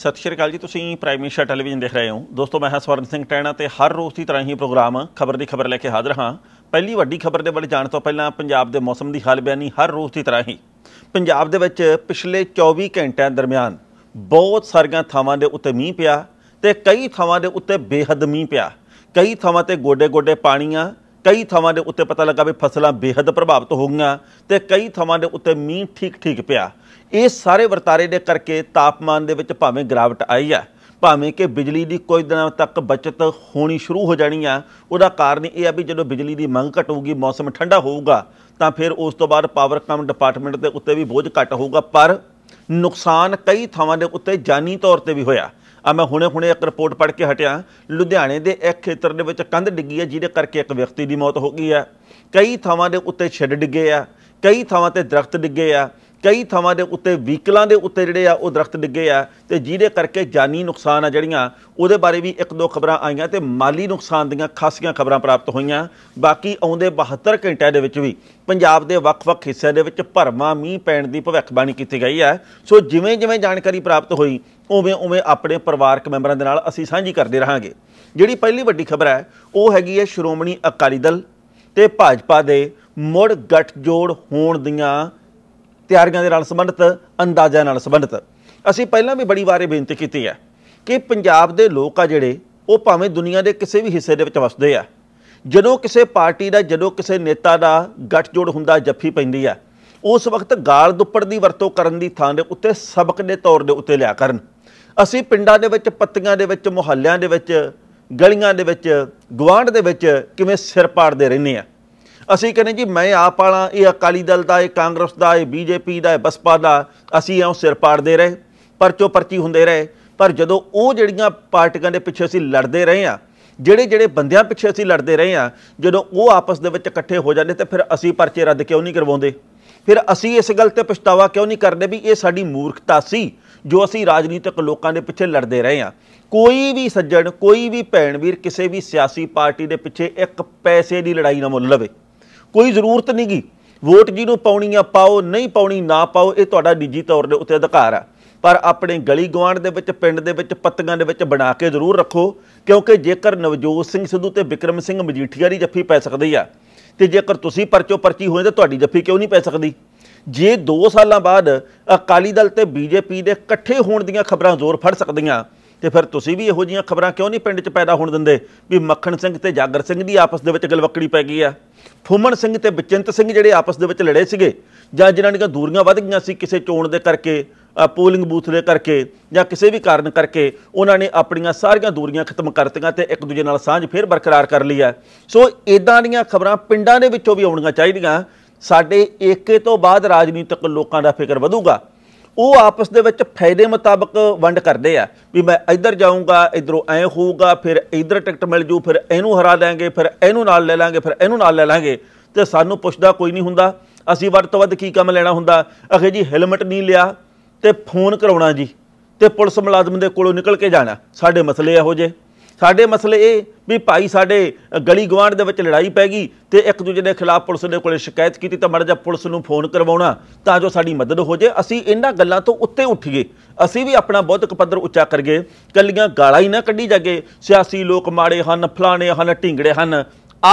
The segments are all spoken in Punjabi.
ਸਤਿ ਸ਼੍ਰੀ ਅਕਾਲ ਜੀ ਤੁਸੀਂ ਪ੍ਰਾਈਮ ਮਿਨਿਸਟਰ ਟੈਲੀਵਿਜ਼ਨ ਦੇਖ ਰਹੇ ਹੋ ਦੋਸਤੋ ਮੈਂ ਹਾਂ ਸਵਰਨ ਸਿੰਘ ਟੈਣਾ ਤੇ ਹਰ ਰੋਜ਼ ਦੀ ਤਰ੍ਹਾਂ ਹੀ ਪ੍ਰੋਗਰਾਮ ਖਬਰ ਦੀ ਖਬਰ ਲੈ ਕੇ ਹਾਜ਼ਰ ਹਾਂ ਪਹਿਲੀ ਵੱਡੀ ਖਬਰ ਦੇ ਬਾਰੇ ਜਾਣ ਤੋਂ ਪਹਿਲਾਂ ਪੰਜਾਬ ਦੇ ਮੌਸਮ ਦੀ ਹਾਲ ਬਿਆਨੀ ਹਰ ਰੋਜ਼ ਦੀ ਤਰ੍ਹਾਂ ਹੀ ਪੰਜਾਬ ਦੇ ਵਿੱਚ ਪਿਛਲੇ 24 ਘੰਟਿਆਂ ਦਰਮਿਆਨ ਬਹੁਤ ਸਾਰੀਆਂ ਥਾਵਾਂ ਦੇ ਉੱਤੇ ਮੀਂਹ ਪਿਆ ਤੇ ਕਈ ਥਾਵਾਂ ਦੇ ਉੱਤੇ ਬੇਹੱਦ ਮੀਂਹ ਪਿਆ ਕਈ ਥਾਵਾਂ ਤੇ ਗੋਡੇ-ਗੋਡੇ ਪਾਣੀ ਆ ਕਈ ਥਾਵਾਂ ਦੇ ਉੱਤੇ ਪਤਾ ਲੱਗਾ ਵੀ ਫਸਲਾਂ ਬੇਹੱਦ ਪ੍ਰਭਾਵਿਤ ਹੋ ਗਈਆਂ ਤੇ ਕਈ ਥਾਵਾਂ ਦੇ ਉੱਤੇ ਮੀਂਹ ਠੀਕ ਠੀਕ ਪਿਆ ਇਹ ਸਾਰੇ ਵਰਤਾਰੇ ਦੇ ਕਰਕੇ ਤਾਪਮਾਨ ਦੇ ਵਿੱਚ ਭਾਵੇਂ ਗਿਰਾਵਟ ਆਈ ਆ ਭਾਵੇਂ ਕਿ ਬਿਜਲੀ ਦੀ ਕੁਝ ਦਿਨਾਂ ਤੱਕ ਬਚਤ ਹੋਣੀ ਸ਼ੁਰੂ ਹੋ ਜਾਣੀ ਆ ਉਹਦਾ ਕਾਰਨ ਇਹ ਆ ਵੀ ਜਦੋਂ ਬਿਜਲੀ ਦੀ ਮੰਗ ਘਟੂਗੀ ਮੌਸਮ ਠੰਡਾ ਹੋਊਗਾ ਤਾਂ ਫਿਰ ਉਸ ਤੋਂ ਬਾਅਦ ਪਾਵਰ ਕਮ ਡਿਪਾਰਟਮੈਂਟ ਦੇ ਉੱਤੇ ਵੀ ਬੋਝ ਘਟ ਹੋਊਗਾ ਪਰ ਨੁਕਸਾਨ ਕਈ ਥਾਵਾਂ ਦੇ ਉੱਤੇ ਜਾਨੀ ਤੌਰ ਤੇ ਵੀ ਹੋਇਆ ਆ ਮੈਂ ਹੁਣੇ-ਹੁਣੇ ਇੱਕ ਰਿਪੋਰਟ ਪੜ੍ਹ ਕੇ ਹਟਿਆ ਲੁਧਿਆਣੇ ਦੇ ਇੱਕ ਖੇਤਰ ਦੇ ਵਿੱਚ ਕੰਧ ਡਿੱਗੀ ਹੈ ਜਿਹਦੇ ਕਰਕੇ ਇੱਕ ਵਿਅਕਤੀ ਦੀ ਮੌਤ ਹੋ ਗਈ ਹੈ ਕਈ ਥਾਵਾਂ ਦੇ ਉੱਤੇ ਛੱਡ ਡਿੱਗੇ ਆ ਕਈ ਥਾਵਾਂ ਤੇ ਦਰਖਤ ਡਿੱਗੇ ਆ ਕਈ ਥਾਵਾਂ ਦੇ ਉੱਤੇ ਵਹੀਕਲਾਂ ਦੇ ਉੱਤੇ ਜਿਹੜੇ ਆ ਉਹ ਦਰਖਤ ਡਿੱਗੇ ਆ ਤੇ ਜਿਹਦੇ ਕਰਕੇ ਜਾਨੀ ਨੁਕਸਾਨ ਆ ਜਿਹੜੀਆਂ ਉਹਦੇ ਬਾਰੇ ਵੀ ਇੱਕ ਦੋ ਖਬਰਾਂ ਆਈਆਂ ਤੇ ਮਾਲੀ ਨੁਕਸਾਨ ਦੀਆਂ ਖਾਸੀਆਂ ਖਬਰਾਂ ਪ੍ਰਾਪਤ ਹੋਈਆਂ ਬਾਕੀ ਆਉਂਦੇ 72 ਘੰਟਿਆਂ ਦੇ ਵਿੱਚ ਵੀ ਪੰਜਾਬ ਦੇ ਵੱਖ-ਵੱਖ ਹਿੱਸਿਆਂ ਦੇ ਵਿੱਚ ਭਰਮਾ ਮੀਂਹ ਪੈਣ ਦੀ ਭਵਿੱਖਬਾਣੀ ਕੀਤੀ ਗਈ ਹੈ ਸੋ ਜਿਵੇਂ-ਜਿਵੇਂ ਜਾਣਕਾਰੀ ਪ੍ਰਾਪਤ ਹੋਈ ਉਵੇਂ-ਉਵੇਂ ਆਪਣੇ ਪਰਿਵਾਰਕ ਮੈਂਬਰਾਂ ਦੇ ਨਾਲ ਅਸੀਂ ਸਾਂਝੀ ਕਰਦੇ ਰਹਾਂਗੇ ਜਿਹੜੀ ਪਹਿਲੀ ਵੱਡੀ ਖਬਰ ਹੈ ਉਹ ਹੈਗੀ ਹੈ ਸ਼੍ਰੋਮਣੀ ਅਕਾਲੀ ਦਲ ਤੇ ਭਾਜਪਾ ਦੇ ਮੁੜ ਗੱਠਜੋੜ ਹੋਣ ਦੀਆਂ ਤਿਆਰੀਆਂ ਦੇ ਨਾਲ ਸੰਬੰਧਿਤ ਅੰਦਾਜ਼ਿਆਂ ਨਾਲ ਸੰਬੰਧਿਤ ਅਸੀਂ ਪਹਿਲਾਂ ਵੀ ਬੜੀ ਵਾਰੇ ਬੇਨਤੀ ਕੀਤੀ ਹੈ ਕਿ ਪੰਜਾਬ ਦੇ ਲੋਕ ਆ ਜਿਹੜੇ ਉਹ ਭਾਵੇਂ ਦੁਨੀਆ ਦੇ ਕਿਸੇ ਵੀ ਹਿੱਸੇ ਦੇ ਵਿੱਚ ਵਸਦੇ ਆ ਜਦੋਂ ਕਿਸੇ ਪਾਰਟੀ ਦਾ ਜਦੋਂ ਕਿਸੇ ਨੇਤਾ ਦਾ ਗੱਠਜੋੜ ਹੁੰਦਾ ਜੱਫੀ ਪੈਂਦੀ ਆ ਉਸ ਵਕਤ ਗਾਲ ਦੁੱਪੜ ਦੀ ਵਰਤੋਂ ਕਰਨ ਦੀ ਥਾਂ ਦੇ ਉੱਤੇ ਸਬਕ ਦੇ ਤੌਰ ਦੇ ਉੱਤੇ ਲਿਆ ਕਰਨ ਅਸੀਂ ਪਿੰਡਾਂ ਦੇ ਵਿੱਚ ਪੱਤੀਆਂ ਦੇ ਵਿੱਚ ਮੁਹੱਲਿਆਂ ਦੇ ਵਿੱਚ ਗਲੀਆਂ ਦੇ ਵਿੱਚ ਗਵਾਂਢ ਦੇ ਵਿੱਚ ਕਿਵੇਂ ਸਿਰ ਪਾੜਦੇ ਰਹਿੰਦੇ ਆ ਅਸੀਂ ਕਹਿੰਦੇ ਜੀ ਮੈਂ ਆਪ ਵਾਲਾ ਇਹ ਅਕਾਲੀ ਦਲ ਦਾ ਇਹ ਕਾਂਗਰਸ ਦਾ ਇਹ ਬੀਜੇਪੀ ਦਾ ਇਹ ਬਸਪਾ ਦਾ ਅਸੀਂ ਐਉਂ ਸਿਰ ਪਾੜਦੇ ਰਹੇ ਪਰਚੋ ਪਰਚੀ ਹੁੰਦੇ ਰਹੇ ਪਰ ਜਦੋਂ ਉਹ ਜਿਹੜੀਆਂ ਪਾਰਟੀਆਂ ਦੇ ਪਿੱਛੇ ਅਸੀਂ ਲੜਦੇ ਰਹੇ ਆ ਜਿਹੜੇ ਜਿਹੜੇ ਬੰਦਿਆਂ ਪਿੱਛੇ ਅਸੀਂ ਲੜਦੇ ਰਹੇ ਆ ਜਦੋਂ ਉਹ ਆਪਸ ਦੇ ਵਿੱਚ ਇਕੱਠੇ ਹੋ ਜਾਂਦੇ ਤੇ ਫਿਰ ਅਸੀਂ ਪਰਚੇ ਰੱਦ ਕਿਉਂ ਨਹੀਂ ਕਰਵਾਉਂਦੇ ਫਿਰ ਅਸੀਂ ਇਸ ਗੱਲ ਤੇ ਪਛਤਾਵਾ ਕਿਉਂ ਨਹੀਂ ਕਰਦੇ ਵੀ ਇਹ ਸਾਡੀ ਮੂਰਖਤਾ ਸੀ ਜੋ ਅਸੀਂ ਰਾਜਨੀਤਿਕ ਲੋਕਾਂ ਦੇ ਪਿੱਛੇ ਲੜਦੇ ਰਹੇ ਆ ਕੋਈ ਵੀ ਸੱਜਣ ਕੋਈ ਵੀ ਭੈਣ ਵੀਰ ਕਿਸੇ ਵੀ ਸਿਆਸੀ ਪਾਰਟੀ ਦੇ ਪਿੱਛੇ ਇੱਕ ਪੈਸੇ ਦੀ ਲੜਾਈ ਨਾ ਮੁੱਲ ਲਵੇ ਕੋਈ ਜ਼ਰੂਰਤ ਨਹੀਂਗੀ ਵੋਟ ਜਿਹਨੂੰ ਪਾਉਣੀ ਆ ਪਾਓ ਨਹੀਂ ਪਾਉਣੀ ਨਾ ਪਾਓ ਇਹ ਤੁਹਾਡਾ ਨਿੱਜੀ ਤੌਰ ਦੇ ਉੱਤੇ ਅਧਿਕਾਰ ਆ ਪਰ ਆਪਣੇ ਗਲੀ ਗਵਾਂਡ ਦੇ ਵਿੱਚ ਪਿੰਡ ਦੇ ਵਿੱਚ ਪੱਤੀਆਂ ਦੇ ਵਿੱਚ ਬਣਾ ਕੇ ਜ਼ਰੂਰ ਰੱਖੋ ਕਿਉਂਕਿ ਜੇਕਰ ਨਵਜੋਤ ਸਿੰਘ ਸਿੱਧੂ ਤੇ ਵਿਕਰਮ ਸਿੰਘ ਮਜੀਠੀਆ ਦੀ ਜੱਫੀ ਪੈ ਸਕਦੀ ਆ ਤੇ ਜੇਕਰ ਤੁਸੀਂ ਪਰਚੋ ਪਰਚੀ ਹੋਏ ਤਾਂ ਤੁਹਾਡੀ ਜੱਫੀ ਕਿਉਂ ਨਹੀਂ ਪੈ ਸਕਦੀ ਜੇ 2 ਸਾਲਾਂ ਬਾਅਦ ਅਕਾਲੀ ਦਲ ਤੇ ਬੀਜੇਪੀ ਦੇ ਇਕੱਠੇ ਹੋਣ ਦੀਆਂ ਖਬਰਾਂ ਜ਼ੋਰ ਫੜ ਸਕਦੀਆਂ ਤੇ ਫਿਰ ਤੁਸੀਂ ਵੀ ਇਹੋ ਜੀਆਂ ਖਬਰਾਂ ਕਿਉਂ ਨਹੀਂ ਪਿੰਡ 'ਚ ਪੈਦਾ ਹੋਣ ਦਿੰਦੇ ਵੀ ਮੱਖਣ ਸਿੰਘ ਤੇ ਜਾਗਰ ਸਿੰਘ ਦੀ ਆਪਸ ਦੇ ਵਿੱਚ ਗਲਵੱਕੜੀ ਪੈ ਗਈ ਆ ਫੁੰਮਣ ਸਿੰਘ ਤੇ ਬਚਿੰਤ ਸਿੰਘ ਜਿਹੜੇ ਆਪਸ ਦੇ ਵਿੱਚ ਲੜੇ ਸੀਗੇ ਜਾਂ ਜਿਨ੍ਹਾਂ ਦੀਆਂ ਦੂਰੀਆਂ ਵੱਧ ਗਈਆਂ ਸੀ ਕਿਸੇ ਚੋਣ ਦੇ ਕਰਕੇ ਪੋਲਿੰਗ ਬੂਥ ਦੇ ਕਰਕੇ ਜਾਂ ਕਿਸੇ ਵੀ ਕਾਰਨ ਕਰਕੇ ਉਹਨਾਂ ਨੇ ਆਪਣੀਆਂ ਸਾਰੀਆਂ ਦੂਰੀਆਂ ਖਤਮ ਕਰਤੀਆਂ ਤੇ ਇੱਕ ਦੂਜੇ ਨਾਲ ਸਾਂਝ ਫੇਰ ਬਰਕਰਾਰ ਕਰ ਲਈ ਆ ਸੋ ਇਦਾਂ ਦੀਆਂ ਖਬਰਾਂ ਪਿੰਡਾਂ ਦੇ ਵਿੱਚੋਂ ਵੀ ਆਉਣੀਆਂ ਚਾਹੀਦੀਆਂ ਸਾਡੇ ਏਕੇ ਤੋਂ ਬਾਅਦ ਰਾਜਨੀਤਿਕ ਲੋਕਾਂ ਦਾ ਫਿਕਰ ਵਧੂਗਾ ਉਹ ਆਪਸ ਦੇ ਵਿੱਚ ਫਾਇਦੇ ਮੁਤਾਬਕ ਵੰਡ ਕਰਦੇ ਆ ਵੀ ਮੈਂ ਇੱਧਰ ਜਾਊਂਗਾ ਇਧਰੋਂ ਐ ਹੋਊਗਾ ਫਿਰ ਇਧਰ ਟਿਕਟ ਮਿਲ ਜੂ ਫਿਰ ਇਹਨੂੰ ਹਰਾ ਦੇਾਂਗੇ ਫਿਰ ਇਹਨੂੰ ਨਾਲ ਲੈ ਲਾਂਗੇ ਫਿਰ ਇਹਨੂੰ ਨਾਲ ਲੈ ਲਾਂਗੇ ਤੇ ਸਾਨੂੰ ਪੁੱਛਦਾ ਕੋਈ ਨਹੀਂ ਹੁੰਦਾ ਅਸੀਂ ਵੱਧ ਤੋਂ ਵੱਧ ਕੀ ਕੰਮ ਲੈਣਾ ਹੁੰਦਾ ਅਖੇ ਜੀ ਹੈਲਮਟ ਨਹੀਂ ਲਿਆ ਤੇ ਫੋਨ ਕਰਾਉਣਾ ਜੀ ਤੇ ਪੁਲਿਸ ਮੁਲਾਜ਼ਮ ਦੇ ਕੋਲੋਂ ਨਿਕਲ ਕੇ ਜਾਣਾ ਸਾਡੇ ਮਸਲੇ ਇਹੋ ਜੇ ਸਾਡੇ ਮਸਲੇ ਇਹ ਵੀ ਭਾਈ ਸਾਡੇ ਗਲੀ ਗਵਾਂਡ ਦੇ ਵਿੱਚ ਲੜਾਈ ਪੈ ਗਈ ਤੇ ਇੱਕ ਦੂਜੇ ਦੇ ਖਿਲਾਫ ਪੁਲਿਸ ਦੇ ਕੋਲੇ ਸ਼ਿਕਾਇਤ ਕੀਤੀ ਤਾਂ ਮੜ ਜਾ ਪੁਲਿਸ ਨੂੰ ਫੋਨ ਕਰਵਾਉਣਾ ਤਾਂ ਜੋ ਸਾਡੀ ਮਦਦ ਹੋ ਜੇ ਅਸੀਂ ਇਹਨਾਂ ਗੱਲਾਂ ਤੋਂ ਉੱਤੇ ਉੱਠ ਗਏ ਅਸੀਂ ਵੀ ਆਪਣਾ ਬੌਧਿਕ ਪੱਧਰ ਉੱਚਾ ਕਰ ਗਏ ਕੱਲੀਆਂ ਗਾਲਾਂ ਹੀ ਨਾ ਕੱਢੀ ਜਾਗੇ ਸਿਆਸੀ ਲੋਕ ਮਾੜੇ ਹਨ ਫਲਾਣੇ ਹਨ ਢਿੰਗੜੇ ਹਨ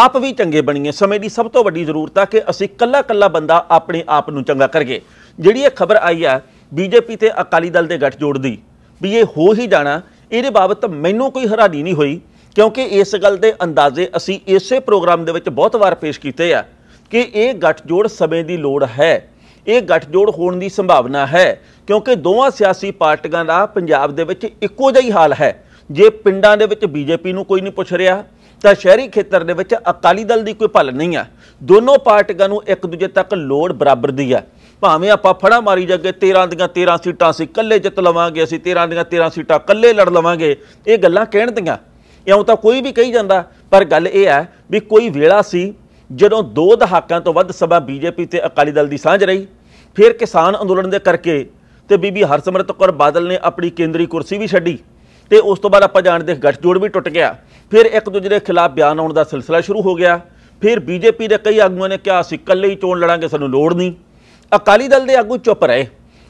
ਆਪ ਵੀ ਚੰਗੇ ਬਣੀਏ ਸਮੇਂ ਦੀ ਸਭ ਤੋਂ ਵੱਡੀ ਜ਼ਰੂਰਤ ਆ ਕਿ ਅਸੀਂ ਕੱਲਾ ਕੱਲਾ ਬੰਦਾ ਆਪਣੇ ਆਪ ਨੂੰ ਚੰਗਾ ਕਰੀਏ ਜਿਹੜੀ ਇਹ ਖਬਰ ਆਈ ਆ ਬੀਜੇਪੀ ਤੇ ਅਕਾਲੀ ਦਲ ਦੇ ਜੋੜ ਦੀ ਵੀ ਇਹ ਹੋ ਹੀ ਜਾਣਾ ਇਹਦੇ ਬਾਬਤ ਮੈਨੂੰ ਕੋਈ ਹੈਰਾਨੀ ਨਹੀਂ ਹੋਈ ਕਿਉਂਕਿ ਇਸ ਗੱਲ ਦੇ ਅੰਦਾਜ਼ੇ ਅਸੀਂ ਇਸੇ ਪ੍ਰੋਗਰਾਮ ਦੇ ਵਿੱਚ ਬਹੁਤ ਵਾਰ ਪੇਸ਼ ਕੀਤੇ ਆ ਕਿ ਇਹ ਗੱਠਜੋੜ ਸਮੇਂ ਦੀ ਲੋੜ ਹੈ ਇਹ ਗੱਠਜੋੜ ਹੋਣ ਦੀ ਸੰਭਾਵਨਾ ਹੈ ਕਿਉਂਕਿ ਦੋਵਾਂ ਸਿਆਸੀ ਪਾਰਟੀਆਂ ਦਾ ਪੰਜਾਬ ਦੇ ਵਿੱਚ ਇੱਕੋ ਜਿਹਾ ਹੀ ਹਾਲ ਹੈ ਜੇ ਪਿੰਡਾਂ ਦੇ ਵਿੱਚ ਬੀਜੇਪੀ ਨੂੰ ਕੋਈ ਨਹੀਂ ਪੁੱਛ ਰਿਹਾ ਤਾਂ ਸ਼ਹਿਰੀ ਖੇਤਰ ਦੇ ਵਿੱਚ ਅਕਾਲੀ ਦਲ ਦੀ ਕੋਈ ਭਲ ਨਹੀਂ ਆ ਦੋਨੋਂ ਪਾਰਟੀਆਂ ਨੂੰ ਇੱਕ ਦੂਜੇ ਤੱਕ ਲੋੜ ਬਰਾਬਰ ਦੀ ਆ ਭਾਵੇਂ ਆਪਾਂ ਫੜਾ ਮਾਰੀ ਜਾਗੇ 13 ਦੀਆਂ 13 ਸੀਟਾਂ ਅਸੀਂ ਇਕੱਲੇ ਜਿੱਤ ਲਵਾਂਗੇ ਅਸੀਂ 13 ਦੀਆਂ 13 ਸੀਟਾਂ ਇਕੱਲੇ ਲੜ ਲਵਾਂਗੇ ਇਹ ਗੱਲਾਂ ਕਹਿਣ ਦੀਆਂ ਇਉਂ ਤਾਂ ਕੋਈ ਵੀ ਕਹੀ ਜਾਂਦਾ ਪਰ ਗੱਲ ਇਹ ਹੈ ਵੀ ਕੋਈ ਵੇਲਾ ਸੀ ਜਦੋਂ ਦੋ ਦਹਾਕਾਂ ਤੋਂ ਵੱਧ ਸਭਾ ਬੀਜੇਪੀ ਤੇ ਅਕਾਲੀ ਦਲ ਦੀ ਸਾਂਝ ਰਹੀ ਫਿਰ ਕਿਸਾਨ ਅੰਦੋਲਨ ਦੇ ਕਰਕੇ ਤੇ ਬੀਬੀ ਹਰਸਮਰਤ ਕੌਰ ਬਾਦਲ ਨੇ ਆਪਣੀ ਕੇਂਦਰੀ ਕੁਰਸੀ ਵੀ ਛੱਡੀ ਤੇ ਉਸ ਤੋਂ ਬਾਅਦ ਆਪਾਂ ਜਾਣਦੇ ਗੱਠਜੋੜ ਵੀ ਟੁੱਟ ਗਿਆ ਫਿਰ ਇੱਕ ਦੂਜੇ ਦੇ ਖਿਲਾਫ ਬਿਆਨ ਆਉਣ ਦਾ ਸਿਲਸਿਲਾ ਸ਼ੁਰੂ ਹੋ ਗਿਆ ਫਿਰ ਬੀਜੇਪੀ ਦੇ ਕਈ ਆਗੂਆਂ ਨੇ ਕਿਹਾ ਅਸੀਂ ਇਕੱਲੇ ਹੀ ਚੋਣ ਲੜਾਂਗੇ ਸਾਨੂੰ ਲੋੜ ਨਹੀਂ ਅਕਾਲੀ ਦਲ ਦੇ ਆਗੂ ਚੁੱਪ ਰਹੇ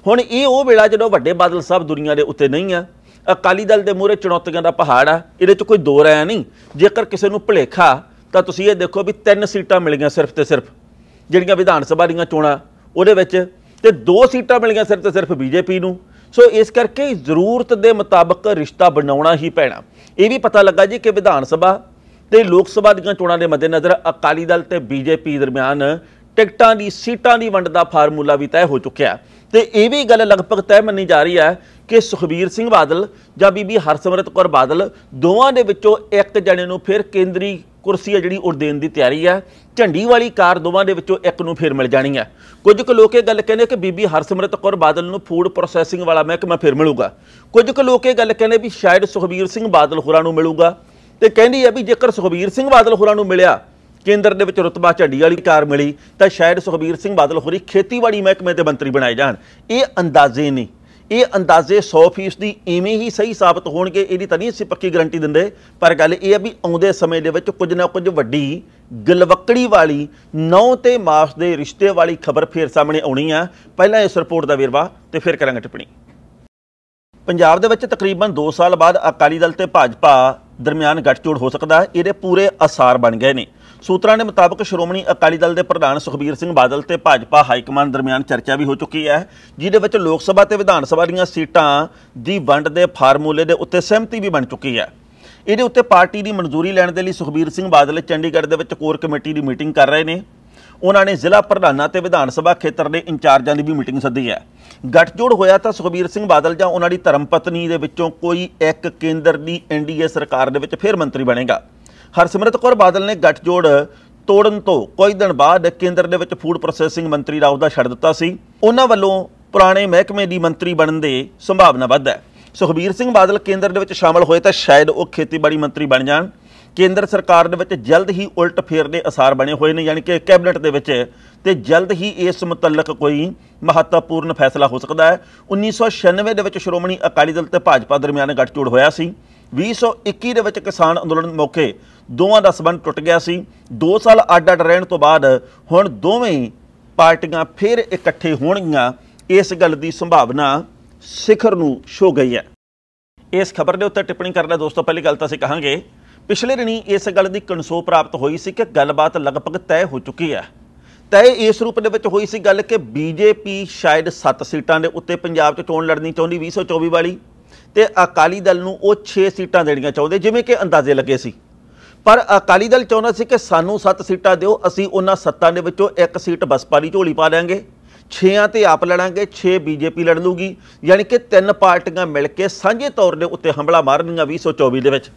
ਹੁਣ ਇਹ ਉਹ ਵੇਲਾ ਜਦੋਂ ਵੱਡੇ ਬਾਦਲ ਸਾਹਿਬ ਦੁਨੀਆ ਦੇ ਉੱਤੇ ਨਹੀਂ ਆ ਅਕਾਲੀ ਦਲ ਦੇ ਮੂਹਰੇ ਚੁਣੌਤੀਆਂ ਦਾ ਪਹਾੜ ਆ ਇਹਦੇ 'ਚ ਕੋਈ ਦੋ ਰਾਇ ਨਹੀਂ ਜੇਕਰ ਕਿਸੇ ਨੂੰ ਭੁਲੇਖਾ ਤਾਂ ਤੁਸੀਂ ਇਹ ਦੇਖੋ ਵੀ ਤਿੰਨ ਸੀਟਾਂ ਮਿਲ ਗਈਆਂ ਸਿਰਫ ਤੇ ਸਿਰਫ ਜਿਹੜੀਆਂ ਵਿਧਾਨ ਸਭਾ ਦੀਆਂ ਚੋਣਾਂ ਉਹਦੇ ਵਿੱਚ ਤੇ ਦੋ ਸੀਟਾਂ ਮਿਲ ਗਈਆਂ ਸਿਰਫ ਤੇ ਸਿਰਫ ਬੀਜੇਪੀ ਨੂੰ ਸੋ ਇਸ ਕਰਕੇ ਜ਼ਰੂਰਤ ਦੇ ਮੁਤਾਬਕ ਰਿਸ਼ਤਾ ਬਣਾਉਣਾ ਹੀ ਪੈਣਾ ਇਹ ਵੀ ਪਤਾ ਲੱਗਾ ਜੀ ਕਿ ਵਿਧਾਨ ਸਭਾ ਤੇ ਲੋਕ ਸਭਾ ਦੀਆਂ ਚੋਣਾਂ ਦੇ ਮੱਦੇਨਜ਼ਰ ਅਕਾਲੀ ਦਲ ਤੇ ਬੀਜੇਪੀ ਦਰਮਿਆਨ ਟਿਕਟਾਂ ਦੀ ਸੀਟਾਂ ਦੀ ਵੰਡ ਦਾ ਫਾਰਮੂਲਾ ਵੀ ਤੈਅ ਹੋ ਚੁੱਕਿਆ ਤੇ ਇਹ ਵੀ ਗੱਲ ਲਗਭਗ ਤੈਅ ਮੰਨੀ ਜਾ ਰਹੀ ਹੈ ਕਿ ਸੁਖਬੀਰ ਸਿੰਘ ਬਾਦਲ ਜਾਂ ਬੀਬੀ ਹਰਸਿਮਰਤ ਕੌਰ ਬਾਦਲ ਦੋਵਾਂ ਦੇ ਵਿੱਚੋਂ ਇੱਕ ਜਣੇ ਨੂੰ ਫਿਰ ਕੇਂਦਰੀ ਕੁਰਸੀ ਹੈ ਜਿਹੜੀ ਉਰਦੇਨ ਦੀ ਤਿਆਰੀ ਹੈ ਝੰਡੀ ਵਾਲੀ ਕਾਰ ਦੋਵਾਂ ਦੇ ਵਿੱਚੋਂ ਇੱਕ ਨੂੰ ਫਿਰ ਮਿਲ ਜਾਣੀ ਹੈ ਕੁਝ ਕੁ ਲੋਕ ਇਹ ਗੱਲ ਕਹਿੰਦੇ ਕਿ ਬੀਬੀ ਹਰਸਿਮਰਤ ਕੌਰ ਬਾਦਲ ਨੂੰ ਫੂਡ ਪ੍ਰੋਸੈਸਿੰਗ ਵਾਲਾ ਮਹਿਕਮਾ ਫਿਰ ਮਿਲੂਗਾ ਕੁਝ ਕੁ ਲੋਕ ਇਹ ਗੱਲ ਕਹਿੰਦੇ ਵੀ ਸ਼ਾਇਦ ਸੁਖਬੀਰ ਸਿੰਘ ਬਾਦਲ ਹੋਰਾਂ ਨੂੰ ਮਿਲੂਗਾ ਤੇ ਕਹਿੰਦੀ ਹੈ ਵੀ ਜੇਕਰ ਸੁਖਬੀਰ ਸਿੰਘ ਬਾਦਲ ਹੋਰਾਂ ਨੂੰ ਮਿਲਿਆ ਕੇਂਦਰ ਦੇ ਵਿੱਚ ਰਤਬਾ ਝੰਡੀ ਵਾਲੀ ਕਾਰ ਮਿਲੀ ਤਾਂ ਸ਼ਾਇਦ ਸੁਖਬੀਰ ਸਿੰਘ ਬਾਦਲ ਹੋਰੀ ਖੇਤੀਬਾੜੀ ਮਹਿਕਮੇ ਦੇ ਮੰਤਰੀ ਬਣਾਏ ਜਾਣ ਇਹ ਅੰਦਾਜ਼ੇ ਨੇ ਇਹ ਅੰਦਾਜ਼ੇ 100% ਦੀ ਇਵੇਂ ਹੀ ਸਹੀ ਸਾਬਤ ਹੋਣਗੇ ਇਹਦੀ ਤਾਂ ਨਹੀਂ ਅਸੀਂ ਪੱਕੀ ਗਾਰੰਟੀ ਦਿੰਦੇ ਪਰ ਗੱਲ ਇਹ ਹੈ ਵੀ ਆਉਂਦੇ ਸਮੇਂ ਦੇ ਵਿੱਚ ਕੁਝ ਨਾ ਕੁਝ ਵੱਡੀ ਗਲਵਕੜੀ ਵਾਲੀ ਨੌ ਤੇ ਮਾਸ ਦੇ ਰਿਸ਼ਤੇ ਵਾਲੀ ਖਬਰ ਫੇਰ ਸਾਹਮਣੇ ਆਉਣੀ ਆ ਪਹਿਲਾਂ ਇਸ ਰਿਪੋਰਟ ਦਾ ਵੇਰਵਾ ਤੇ ਫਿਰ ਕਰਾਂਗੇ ਟਿੱਪਣੀ ਪੰਜਾਬ ਦੇ ਵਿੱਚ ਤਕਰੀਬਨ 2 ਸਾਲ ਬਾਅਦ ਅਕਾਲੀ ਦਲ ਤੇ ਭਾਜਪਾ ਦਰਮਿਆਨ ਗੱਠਜੋੜ ਹੋ ਸਕਦਾ ਇਹਦੇ ਪੂਰੇ ਅਸਾਰ ਬਣ ਗਏ ਨੇ ਸੂਤਰਾਂ ਦੇ ਮੁਤਾਬਕ ਸ਼੍ਰੋਮਣੀ ਅਕਾਲੀ ਦਲ ਦੇ ਪ੍ਰਧਾਨ ਸੁਖਬੀਰ ਸਿੰਘ ਬਾਦਲ ਤੇ ਭਾਜਪਾ ਹਾਈ ਕਮਾਂਡ ਦਰਮਿਆਨ ਚਰਚਾ ਵੀ ਹੋ ਚੁੱਕੀ ਹੈ ਜਿਹਦੇ ਵਿੱਚ ਲੋਕ ਸਭਾ ਤੇ ਵਿਧਾਨ ਸਭਾ ਦੀਆਂ ਸੀਟਾਂ ਦੀ ਵੰਡ ਦੇ ਫਾਰਮੂਲੇ ਦੇ ਉੱਤੇ ਸਹਿਮਤੀ ਵੀ ਬਣ ਚੁੱਕੀ ਹੈ ਇਹਦੇ ਉੱਤੇ ਪਾਰਟੀ ਦੀ ਮਨਜ਼ੂਰੀ ਲੈਣ ਦੇ ਲਈ ਸੁਖਬੀਰ ਸਿੰਘ ਬਾਦਲ ਚੰਡੀਗੜ੍ਹ ਦੇ ਵਿੱਚ ਕੋਰ ਕਮੇਟੀ ਦੀ ਮੀਟਿੰਗ ਕਰ ਰਹੇ ਨੇ ਉਹਨਾਂ ਨੇ ਜ਼ਿਲ੍ਹਾ ਪ੍ਰਧਾਨਾਂ ਤੇ ਵਿਧਾਨ ਸਭਾ ਖੇਤਰ ਦੇ ਇੰਚਾਰਜਾਂ ਦੀ ਵੀ ਮੀਟਿੰਗ ਸੱਦੀ ਹੈ ਗੱਠਜੋੜ ਹੋਇਆ ਤਾਂ ਸੁਖਬੀਰ ਸਿੰਘ ਬਾਦਲ ਜਾਂ ਉਹਨਾਂ ਦੀ ਧਰਮ ਪਤਨੀ ਦੇ ਵਿੱਚੋਂ ਕੋਈ ਇੱਕ ਕੇਂਦਰ ਦੀ ਐਨਡੀਏ ਸਰਕਾਰ ਦੇ ਵਿੱਚ ਫੇਰ ਮੰਤਰੀ ਬਣੇਗਾ ਹਰਸਿਮਰਤ ਕੌਰ ਬਾਦਲ ਨੇ ਗੱਠਜੋੜ ਤੋੜਨ ਤੋਂ ਕੁਝ ਦਿਨ ਬਾਅਦ ਕੇਂਦਰ ਦੇ ਵਿੱਚ ਫੂਡ ਪ੍ਰੋਸੈਸਿੰਗ ਮੰਤਰੀ ਦਾ ਅਹੁਦਾ ਛੱਡ ਦਿੱਤਾ ਸੀ ਉਹਨਾਂ ਵੱਲੋਂ ਪੁਰਾਣੇ ਮਹਿਕਮੇ ਦੀ ਮੰਤਰੀ ਬਣਨ ਦੇ ਸੰਭਾਵਨਾ ਵੱਧ ਹੈ ਸੁਖਬੀਰ ਸਿੰਘ ਬਾਦਲ ਕੇਂਦਰ ਦੇ ਵਿੱਚ ਸ਼ਾਮਲ ਹੋਏ ਤਾਂ ਸ਼ਾਇਦ ਉਹ ਖੇਤੀਬਾੜੀ ਮੰਤਰੀ ਬਣ ਜਾਣ ਕੇਂਦਰ ਸਰਕਾਰ ਦੇ ਵਿੱਚ ਜਲਦ ਹੀ ਉਲਟ ਫੇਰ ਦੇ ਅਸਾਰ ਬਣੇ ਹੋਏ ਨੇ ਯਾਨੀ ਕਿ ਕੈਬਨਿਟ ਦੇ ਵਿੱਚ ਤੇ ਜਲਦ ਹੀ ਇਸ ਮੁਤਲਕ ਕੋਈ ਮਹੱਤਵਪੂਰਨ ਫੈਸਲਾ ਹੋ ਸਕਦਾ ਹੈ 1996 ਦੇ ਵਿੱਚ ਸ਼੍ਰੋਮਣੀ ਅਕਾਲੀ ਦਲ ਤੇ ਭਾਜਪਾ ਦਰਮਿਆਨ ਗੱਠਜੋੜ ਹੋਇਆ ਸੀ 2021 ਦੇ ਵਿੱਚ ਕਿਸਾਨ ਅੰਦੋਲਨ ਮੌਕੇ ਦੋਵਾਂ ਦਾ ਸਬੰਧ ਟੁੱਟ ਗਿਆ ਸੀ 2 ਸਾਲ ਅੱਡ-ਅੱਡ ਰਹਿਣ ਤੋਂ ਬਾਅਦ ਹੁਣ ਦੋਵੇਂ ਪਾਰਟੀਆਂ ਫਿਰ ਇਕੱਠੇ ਹੋਣਗੀਆਂ ਇਸ ਗੱਲ ਦੀ ਸੰਭਾਵਨਾ ਸਿਖਰ ਨੂੰ ਛੋ ਗਈ ਹੈ ਇਸ ਖਬਰ ਦੇ ਉੱਤੇ ਟਿੱਪਣੀ ਕਰਨਾ ਦੋਸਤੋ ਪਹਿਲੀ ਗੱਲ ਤਾਂ ਅਸੀਂ ਕਹਾਂਗੇ ਪਿਛਲੇ ਦਿਨੀ ਇਸ ਗੱਲ ਦੀ ਕਨਸੋ ਪ੍ਰਾਪਤ ਹੋਈ ਸੀ ਕਿ ਗੱਲਬਾਤ ਲਗਭਗ ਤੈਅ ਹੋ ਚੁੱਕੀ ਹੈ ਤੈਅ ਇਸ ਰੂਪ ਦੇ ਵਿੱਚ ਹੋਈ ਸੀ ਗੱਲ ਕਿ ਬੀਜੇਪੀ ਸ਼ਾਇਦ 7 ਸੀਟਾਂ ਦੇ ਉੱਤੇ ਪੰਜਾਬ 'ਚ ਚੋਣ ਲੜਨੀ ਚਾਹੁੰਦੀ 2024 ਵਾਲੀ ਤੇ ਅਕਾਲੀ ਦਲ ਨੂੰ ਉਹ 6 ਸੀਟਾਂ ਦੇਣੀਆਂ ਚਾਹੁੰਦੇ ਜਿਵੇਂ ਕਿ ਅੰਦਾਜ਼ੇ ਲੱਗੇ ਸੀ ਪਰ ਅਕਾਲੀ ਦਲ ਚਾਹੁੰਦਾ ਸੀ ਕਿ ਸਾਨੂੰ 7 ਸੀਟਾਂ ਦਿਓ ਅਸੀਂ ਉਹਨਾਂ ਸੱਤਾਂ ਦੇ ਵਿੱਚੋਂ ਇੱਕ ਸੀਟ ਬਸਪਾ ਦੀ ਝੋਲੀ ਪਾ ਲਾਂਗੇ 6ਾਂ ਤੇ ਆਪ ਲੜਾਂਗੇ 6 ਬੀਜੇਪੀ ਲੜ ਲੂਗੀ ਯਾਨੀ ਕਿ ਤਿੰਨ ਪਾਰਟੀਆਂ ਮਿਲ ਕੇ ਸਾਂਝੇ ਤੌਰ ਦੇ ਉੱਤੇ ਹਮਲਾ ਮਾਰਨੀਆਂ 2024 ਦੇ ਵਿੱਚ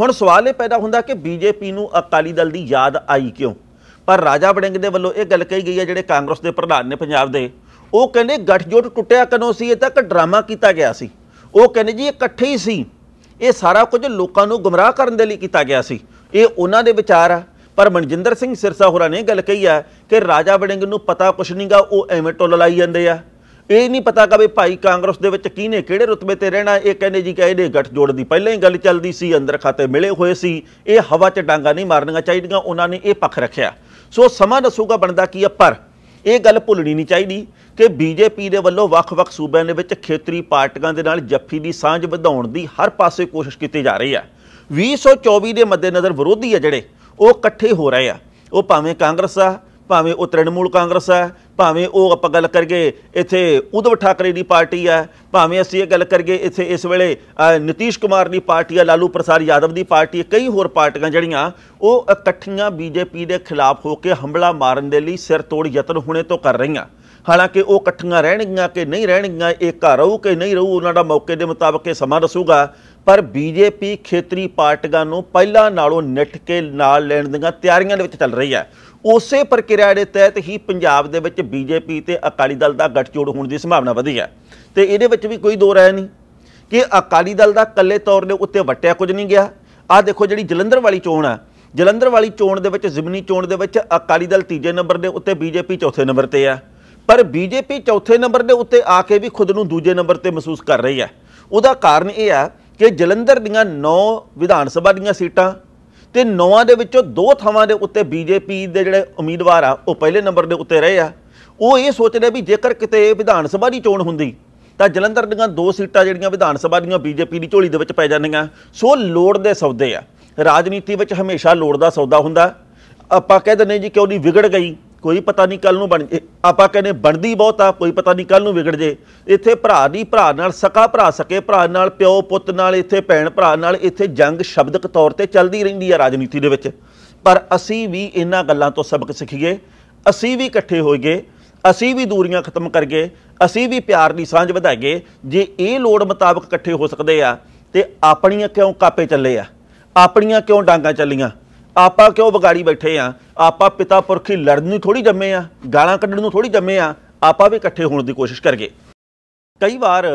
ਹੁਣ ਸਵਾਲ ਇਹ ਪੈਦਾ ਹੁੰਦਾ ਕਿ ਬੀਜੇਪੀ ਨੂੰ ਅਕਾਲੀ ਦਲ ਦੀ ਯਾਦ ਆਈ ਕਿਉਂ ਪਰ ਰਾਜਾ ਵੜਿੰਗ ਦੇ ਵੱਲੋਂ ਇਹ ਗੱਲ ਕਹੀ ਗਈ ਹੈ ਜਿਹੜੇ ਕਾਂਗਰਸ ਦੇ ਪ੍ਰਧਾਨ ਨੇ ਪੰਜਾਬ ਦੇ ਉਹ ਕਹਿੰਦੇ ਗੱਠਜੋੜ ਟੁੱਟਿਆ ਕਦੋਂ ਸੀ ਇਹ ਤੱਕ ਡਰਾਮਾ ਕੀਤਾ ਗਿਆ ਸੀ ਉਹ ਕਹਿੰਦੇ ਜੀ ਇਕੱਠੇ ਹੀ ਸੀ ਇਹ ਸਾਰਾ ਕੁਝ ਲੋਕਾਂ ਨੂੰ ਗੁੰਮਰਾਹ ਕਰਨ ਦੇ ਲਈ ਕੀਤਾ ਗਿਆ ਸੀ ਇਹ ਉਹਨਾਂ ਦੇ ਵਿਚਾਰ ਆ ਪਰ ਮਨਜਿੰਦਰ ਸਿੰਘ ਸਿਰਸਾ ਹੋਰਾਂ ਨੇ ਗੱਲ ਕਹੀ ਆ ਕਿ ਰਾਜਾ ਵੜਿੰਗ ਨੂੰ ਪਤਾ ਕੁਛ ਨਹੀਂਗਾ ਉਹ ਐਵੇਂ ਟੋਲ ਲਾਈ ਜਾਂਦੇ ਆ ਇਹ ਨਹੀਂ ਪਤਾ ਕਿ ਭਾਈ ਕਾਂਗਰਸ ਦੇ ਵਿੱਚ ਕਿਹਨੇ ਕਿਹੜੇ ਰੁਤਬੇ ਤੇ ਰਹਿਣਾ ਇਹ ਕਹਿੰਦੇ ਜੀ ਕਿ ਇਹਦੇ ਗੱਠ ਜੋੜ ਦੀ ਪਹਿਲਾਂ ਹੀ ਗੱਲ ਚੱਲਦੀ ਸੀ ਅੰਦਰ ਖਾਤੇ ਮਿਲੇ ਹੋਏ ਸੀ ਇਹ ਹਵਾ 'ਚ ਡਾਂਗਾ ਨਹੀਂ ਮਾਰਨੀਆਂ ਚਾਹੀਦੀਆਂ ਉਹਨਾਂ ਨੇ ਇਹ ਪੱਖ ਰੱਖਿਆ ਸੋ ਸਮਾਂ ਦੱਸੂਗਾ ਬਣਦਾ ਕੀ ਆ ਪਰ ਇਹ ਗੱਲ ਭੁੱਲਣੀ ਨਹੀਂ ਚਾਹੀਦੀ ਕਿ ਬੀਜੇਪੀ ਦੇ ਵੱਲੋਂ ਵੱਖ-ਵੱਖ ਸੂਬਿਆਂ ਦੇ ਵਿੱਚ ਖੇਤਰੀ ਪਾਰਟੀਆਂ ਦੇ ਨਾਲ ਜੱਫੀ ਦੀ ਸਾਂਝ ਵਧਾਉਣ ਦੀ ਹਰ ਪਾਸੇ ਕੋਸ਼ਿਸ਼ ਕੀਤੀ ਜਾ ਰਹੀ ਹੈ 2024 ਦੇ ਮੱਦੇਨਜ਼ਰ ਵਿਰੋਧੀ ਆ ਜਿਹੜੇ ਉਹ ਇਕੱਠੇ ਹੋ ਰਹੇ ਆ ਉਹ ਭਾਵੇਂ ਕਾਂਗਰਸ ਆ ਭਾਵੇਂ ਉਹ ਤ੍ਰਿਣਮੂਲ ਕਾਂਗਰਸ ਹੈ ਭਾਵੇਂ ਉਹ ਆਪਾਂ ਗੱਲ ਕਰੀਏ ਇੱਥੇ ਉਧਵ ਠਾਕਰੇ ਦੀ ਪਾਰਟੀ ਹੈ ਭਾਵੇਂ ਅਸੀਂ ਇਹ ਗੱਲ ਕਰੀਏ ਇੱਥੇ ਇਸ ਵੇਲੇ ਨਿਤੀਸ਼ ਕੁਮਾਰ ਦੀ ਪਾਰਟੀ ਹੈ ਲਾਲੂ ਪ੍ਰਸਾਦ ਯਾਦਵ ਦੀ ਪਾਰਟੀ ਹੈ ਕਈ ਹੋਰ ਪਾਰਟੀਆਂ ਜਿਹੜੀਆਂ ਉਹ ਇਕੱਠੀਆਂ ਬੀਜੇਪੀ ਦੇ ਖਿਲਾਫ ਹੋ ਕੇ ਹਮਲਾ ਮਾਰਨ ਦੇ ਲਈ ਸਿਰ ਤੋੜ ਯਤਨ ਹੁਣੇ ਤੋਂ ਕਰ ਰਹੀਆਂ ਹਾਲਾਂਕਿ ਉਹ ਇਕੱਠੀਆਂ ਰਹਿਣਗੀਆਂ ਕਿ ਨਹੀਂ ਰਹਿਣਗੀਆਂ ਇਹ ਘਰ ਰਹੂ ਕਿ ਨਹੀਂ ਰਹੂ ਉਹਨਾਂ ਦਾ ਮੌਕੇ ਦੇ ਮੁਤਾਬਕ ਇਹ ਸਮਾਂ ਦੱਸੂਗਾ ਪਰ ਬੀਜੇਪੀ ਖੇਤਰੀ ਪਾਰਟੀਆਂ ਨੂੰ ਪਹਿਲਾਂ ਨਾਲੋਂ ਨਿੱਠ ਕੇ ਨਾਲ ਲੈਣ ਦੀਆਂ ਤਿਆਰੀਆਂ ਦੇ ਵਿੱਚ ਚੱਲ ਰਹੀ ਹੈ ਉਸੇ ਪ੍ਰਕਿਰਿਆ ਦੇ ਤਹਿਤ ਹੀ ਪੰਜਾਬ ਦੇ ਵਿੱਚ ਬੀਜੇਪੀ ਤੇ ਅਕਾਲੀ ਦਲ ਦਾ ਗੱਠਜੋੜ ਹੋਣ ਦੀ ਸੰਭਾਵਨਾ ਵਧੀ ਹੈ ਤੇ ਇਹਦੇ ਵਿੱਚ ਵੀ ਕੋਈ ਦੋ ਰਾਇ ਨਹੀਂ ਕਿ ਅਕਾਲੀ ਦਲ ਦਾ ਇਕੱਲੇ ਤੌਰ ਦੇ ਉੱਤੇ ਵਟਿਆ ਕੁਝ ਨਹੀਂ ਗਿਆ ਆ ਦੇਖੋ ਜਿਹੜੀ ਜਲੰਧਰ ਵਾਲੀ ਚੋਣ ਆ ਜਲੰਧਰ ਵਾਲੀ ਚੋਣ ਦੇ ਵਿੱਚ ਜ਼ਿਮਨੀ ਚੋਣ ਦੇ ਵਿੱਚ ਅਕਾਲੀ ਦਲ ਤੀਜੇ ਨੰਬਰ ਦੇ ਉੱਤੇ ਬੀਜੇਪੀ ਚੌਥੇ ਨੰਬਰ ਤੇ ਆ ਪਰ ਬੀਜੇਪੀ ਚੌਥੇ ਨੰਬਰ ਦੇ ਉੱਤੇ ਆ ਕੇ ਵੀ ਖੁਦ ਨੂੰ ਦੂਜੇ ਨੰਬਰ ਤੇ ਮਹਿਸੂਸ ਕਰ ਰਹੀ ਹੈ ਉਹਦਾ ਕਾਰਨ ਇਹ ਆ ਕਿ ਜਲੰਧਰ ਦੀਆਂ 9 ਵਿਧਾਨ ਸਭਾ ਦੀਆਂ ਸੀਟਾਂ ਤੇ ਨੌਵਾਂ ਦੇ ਵਿੱਚੋਂ ਦੋ ਥਾਵਾਂ ਦੇ ਉੱਤੇ ਬੀਜੇਪੀ ਦੇ ਜਿਹੜੇ ਉਮੀਦਵਾਰ ਆ ਉਹ ਪਹਿਲੇ ਨੰਬਰ ਦੇ ਉੱਤੇ ਰਹੇ ਆ ਉਹ ਇਹ ਸੋਚਦੇ ਵੀ ਜੇਕਰ ਕਿਤੇ ਵਿਧਾਨ ਸਭਾ ਦੀ ਚੋਣ ਹੁੰਦੀ ਤਾਂ ਜਲੰਧਰ ਦੀਆਂ ਦੋ ਸੀਟਾਂ ਜਿਹੜੀਆਂ ਵਿਧਾਨ ਸਭਾ ਦੀਆਂ ਬੀਜੇਪੀ ਦੀ ਝੋਲੀ ਦੇ ਵਿੱਚ ਪੈ ਜਾਂਦੀਆਂ ਸੋ ਲੋੜ ਦੇ ਸੌਦੇ ਆ ਰਾਜਨੀਤੀ ਵਿੱਚ ਹਮੇਸ਼ਾ ਲੋੜ ਦਾ ਸੌਦਾ ਹੁੰਦਾ ਆਪਾਂ ਕਹਿ ਨੇ ਜੀ ਕਿਉਂ ਨਹੀਂ ਵਿਗੜ ਗਈ ਕੋਈ ਪਤਾ ਨਹੀਂ ਕੱਲ ਨੂੰ ਬਣ ਜੇ ਆਪਾਂ ਕਹਿੰਦੇ ਬਣਦੀ ਬਹੁਤ ਆ ਕੋਈ ਪਤਾ ਨਹੀਂ ਕੱਲ ਨੂੰ ਵਿਗੜ ਜੇ ਇੱਥੇ ਭਰਾ ਨਹੀਂ ਭਰਾ ਨਾਲ ਸਕਾ ਭਰਾ ਸਕੇ ਭਰਾ ਨਾਲ ਪਿਓ ਪੁੱਤ ਨਾਲ ਇੱਥੇ ਭੈਣ ਭਰਾ ਨਾਲ ਇੱਥੇ ਜੰਗ ਸ਼ਬਦਕ ਤੌਰ ਤੇ ਚੱਲਦੀ ਰਹਿੰਦੀ ਆ ਰਾਜਨੀਤੀ ਦੇ ਵਿੱਚ ਪਰ ਅਸੀਂ ਵੀ ਇਹਨਾਂ ਗੱਲਾਂ ਤੋਂ ਸਬਕ ਸਿੱਖੀਏ ਅਸੀਂ ਵੀ ਇਕੱਠੇ ਹੋਈਏ ਅਸੀਂ ਵੀ ਦੂਰੀਆਂ ਖਤਮ ਕਰਗੇ ਅਸੀਂ ਵੀ ਪਿਆਰ ਦੀ ਸਾਂਝ ਵਧਾਈਏ ਜੇ ਇਹ ਲੋੜ ਮੁਤਾਬਕ ਇਕੱਠੇ ਹੋ ਸਕਦੇ ਆ ਤੇ ਆਪਣੀਆਂ ਕਿਉਂ ਕਾਪੇ ਚੱਲੇ ਆ ਆਪਣੀਆਂ ਕਿਉਂ ਡਾਂਗਾ ਚੱਲੀਆਂ ਆਪਾਂ ਕਿਉਂ ਵਿਗਾੜੀ ਬੈਠੇ ਆ ਆਪਾਂ ਪਿਤਾ ਪੁਰਖੀ ਲੜਨ ਨੂੰ ਥੋੜੀ ਜੰਮੇ ਆ ਗਾਲਾਂ ਕੱਢਣ ਨੂੰ ਥੋੜੀ ਜੰਮੇ ਆ ਆਪਾਂ ਵੀ ਇਕੱਠੇ ਹੋਣ ਦੀ ਕੋਸ਼ਿਸ਼ ਕਰਗੇ ਕਈ ਵਾਰ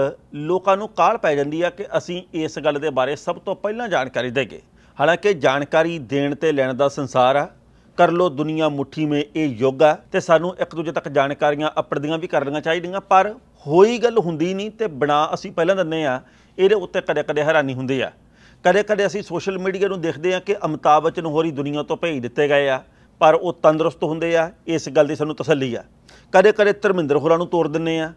ਲੋਕਾਂ ਨੂੰ ਕਾਲ ਪੈ ਜਾਂਦੀ ਆ ਕਿ ਅਸੀਂ ਇਸ ਗੱਲ ਦੇ ਬਾਰੇ ਸਭ ਤੋਂ ਪਹਿਲਾਂ ਜਾਣਕਾਰੀ ਦੇਗੇ ਹਾਲਾਂਕਿ ਜਾਣਕਾਰੀ ਦੇਣ ਤੇ ਲੈਣ ਦਾ ਸੰਸਾਰ ਆ ਕਰ ਲੋ ਦੁਨੀਆ ਮੁਠੀ ਮੇ ਇਹ ਯੁੱਗ ਆ ਤੇ ਸਾਨੂੰ ਇੱਕ ਦੂਜੇ ਤੱਕ ਜਾਣਕਾਰੀਆਂ ਅਪੜਦੀਆਂ ਵੀ ਕਰ ਲੀਆਂ ਚਾਹੀਦੀਆਂ ਪਰ ਹੋਈ ਗੱਲ ਹੁੰਦੀ ਨਹੀਂ ਤੇ ਬਣਾ ਅਸੀਂ ਪਹਿਲਾਂ ਦਿੰਨੇ ਆ ਇਹਦੇ ਉੱਤੇ ਕਦੇ ਕਦੇ ਹੈਰਾਨੀ ਹੁੰਦੀ ਆ ਕਦੇ-ਕਦੇ ਅਸੀਂ ਸੋਸ਼ਲ ਮੀਡੀਆ ਨੂੰ ਦੇਖਦੇ ਹਾਂ ਕਿ ਅਮਿਤਾਭ ਬੱਚਨ ਹੋਰੀ ਦੁਨੀਆ ਤੋਂ ਭੇਜ ਦਿੱਤੇ ਗਏ ਆ ਪਰ ਉਹ ਤੰਦਰੁਸਤ ਹੁੰਦੇ ਆ ਇਸ ਗੱਲ ਦੀ ਸਾਨੂੰ ਤਸੱਲੀ ਆ ਕਦੇ-ਕਦੇ ਧਰਮਿੰਦਰ ਹੋਰਾਂ ਨੂੰ ਤੋੜ ਦਿੰਨੇ ਆ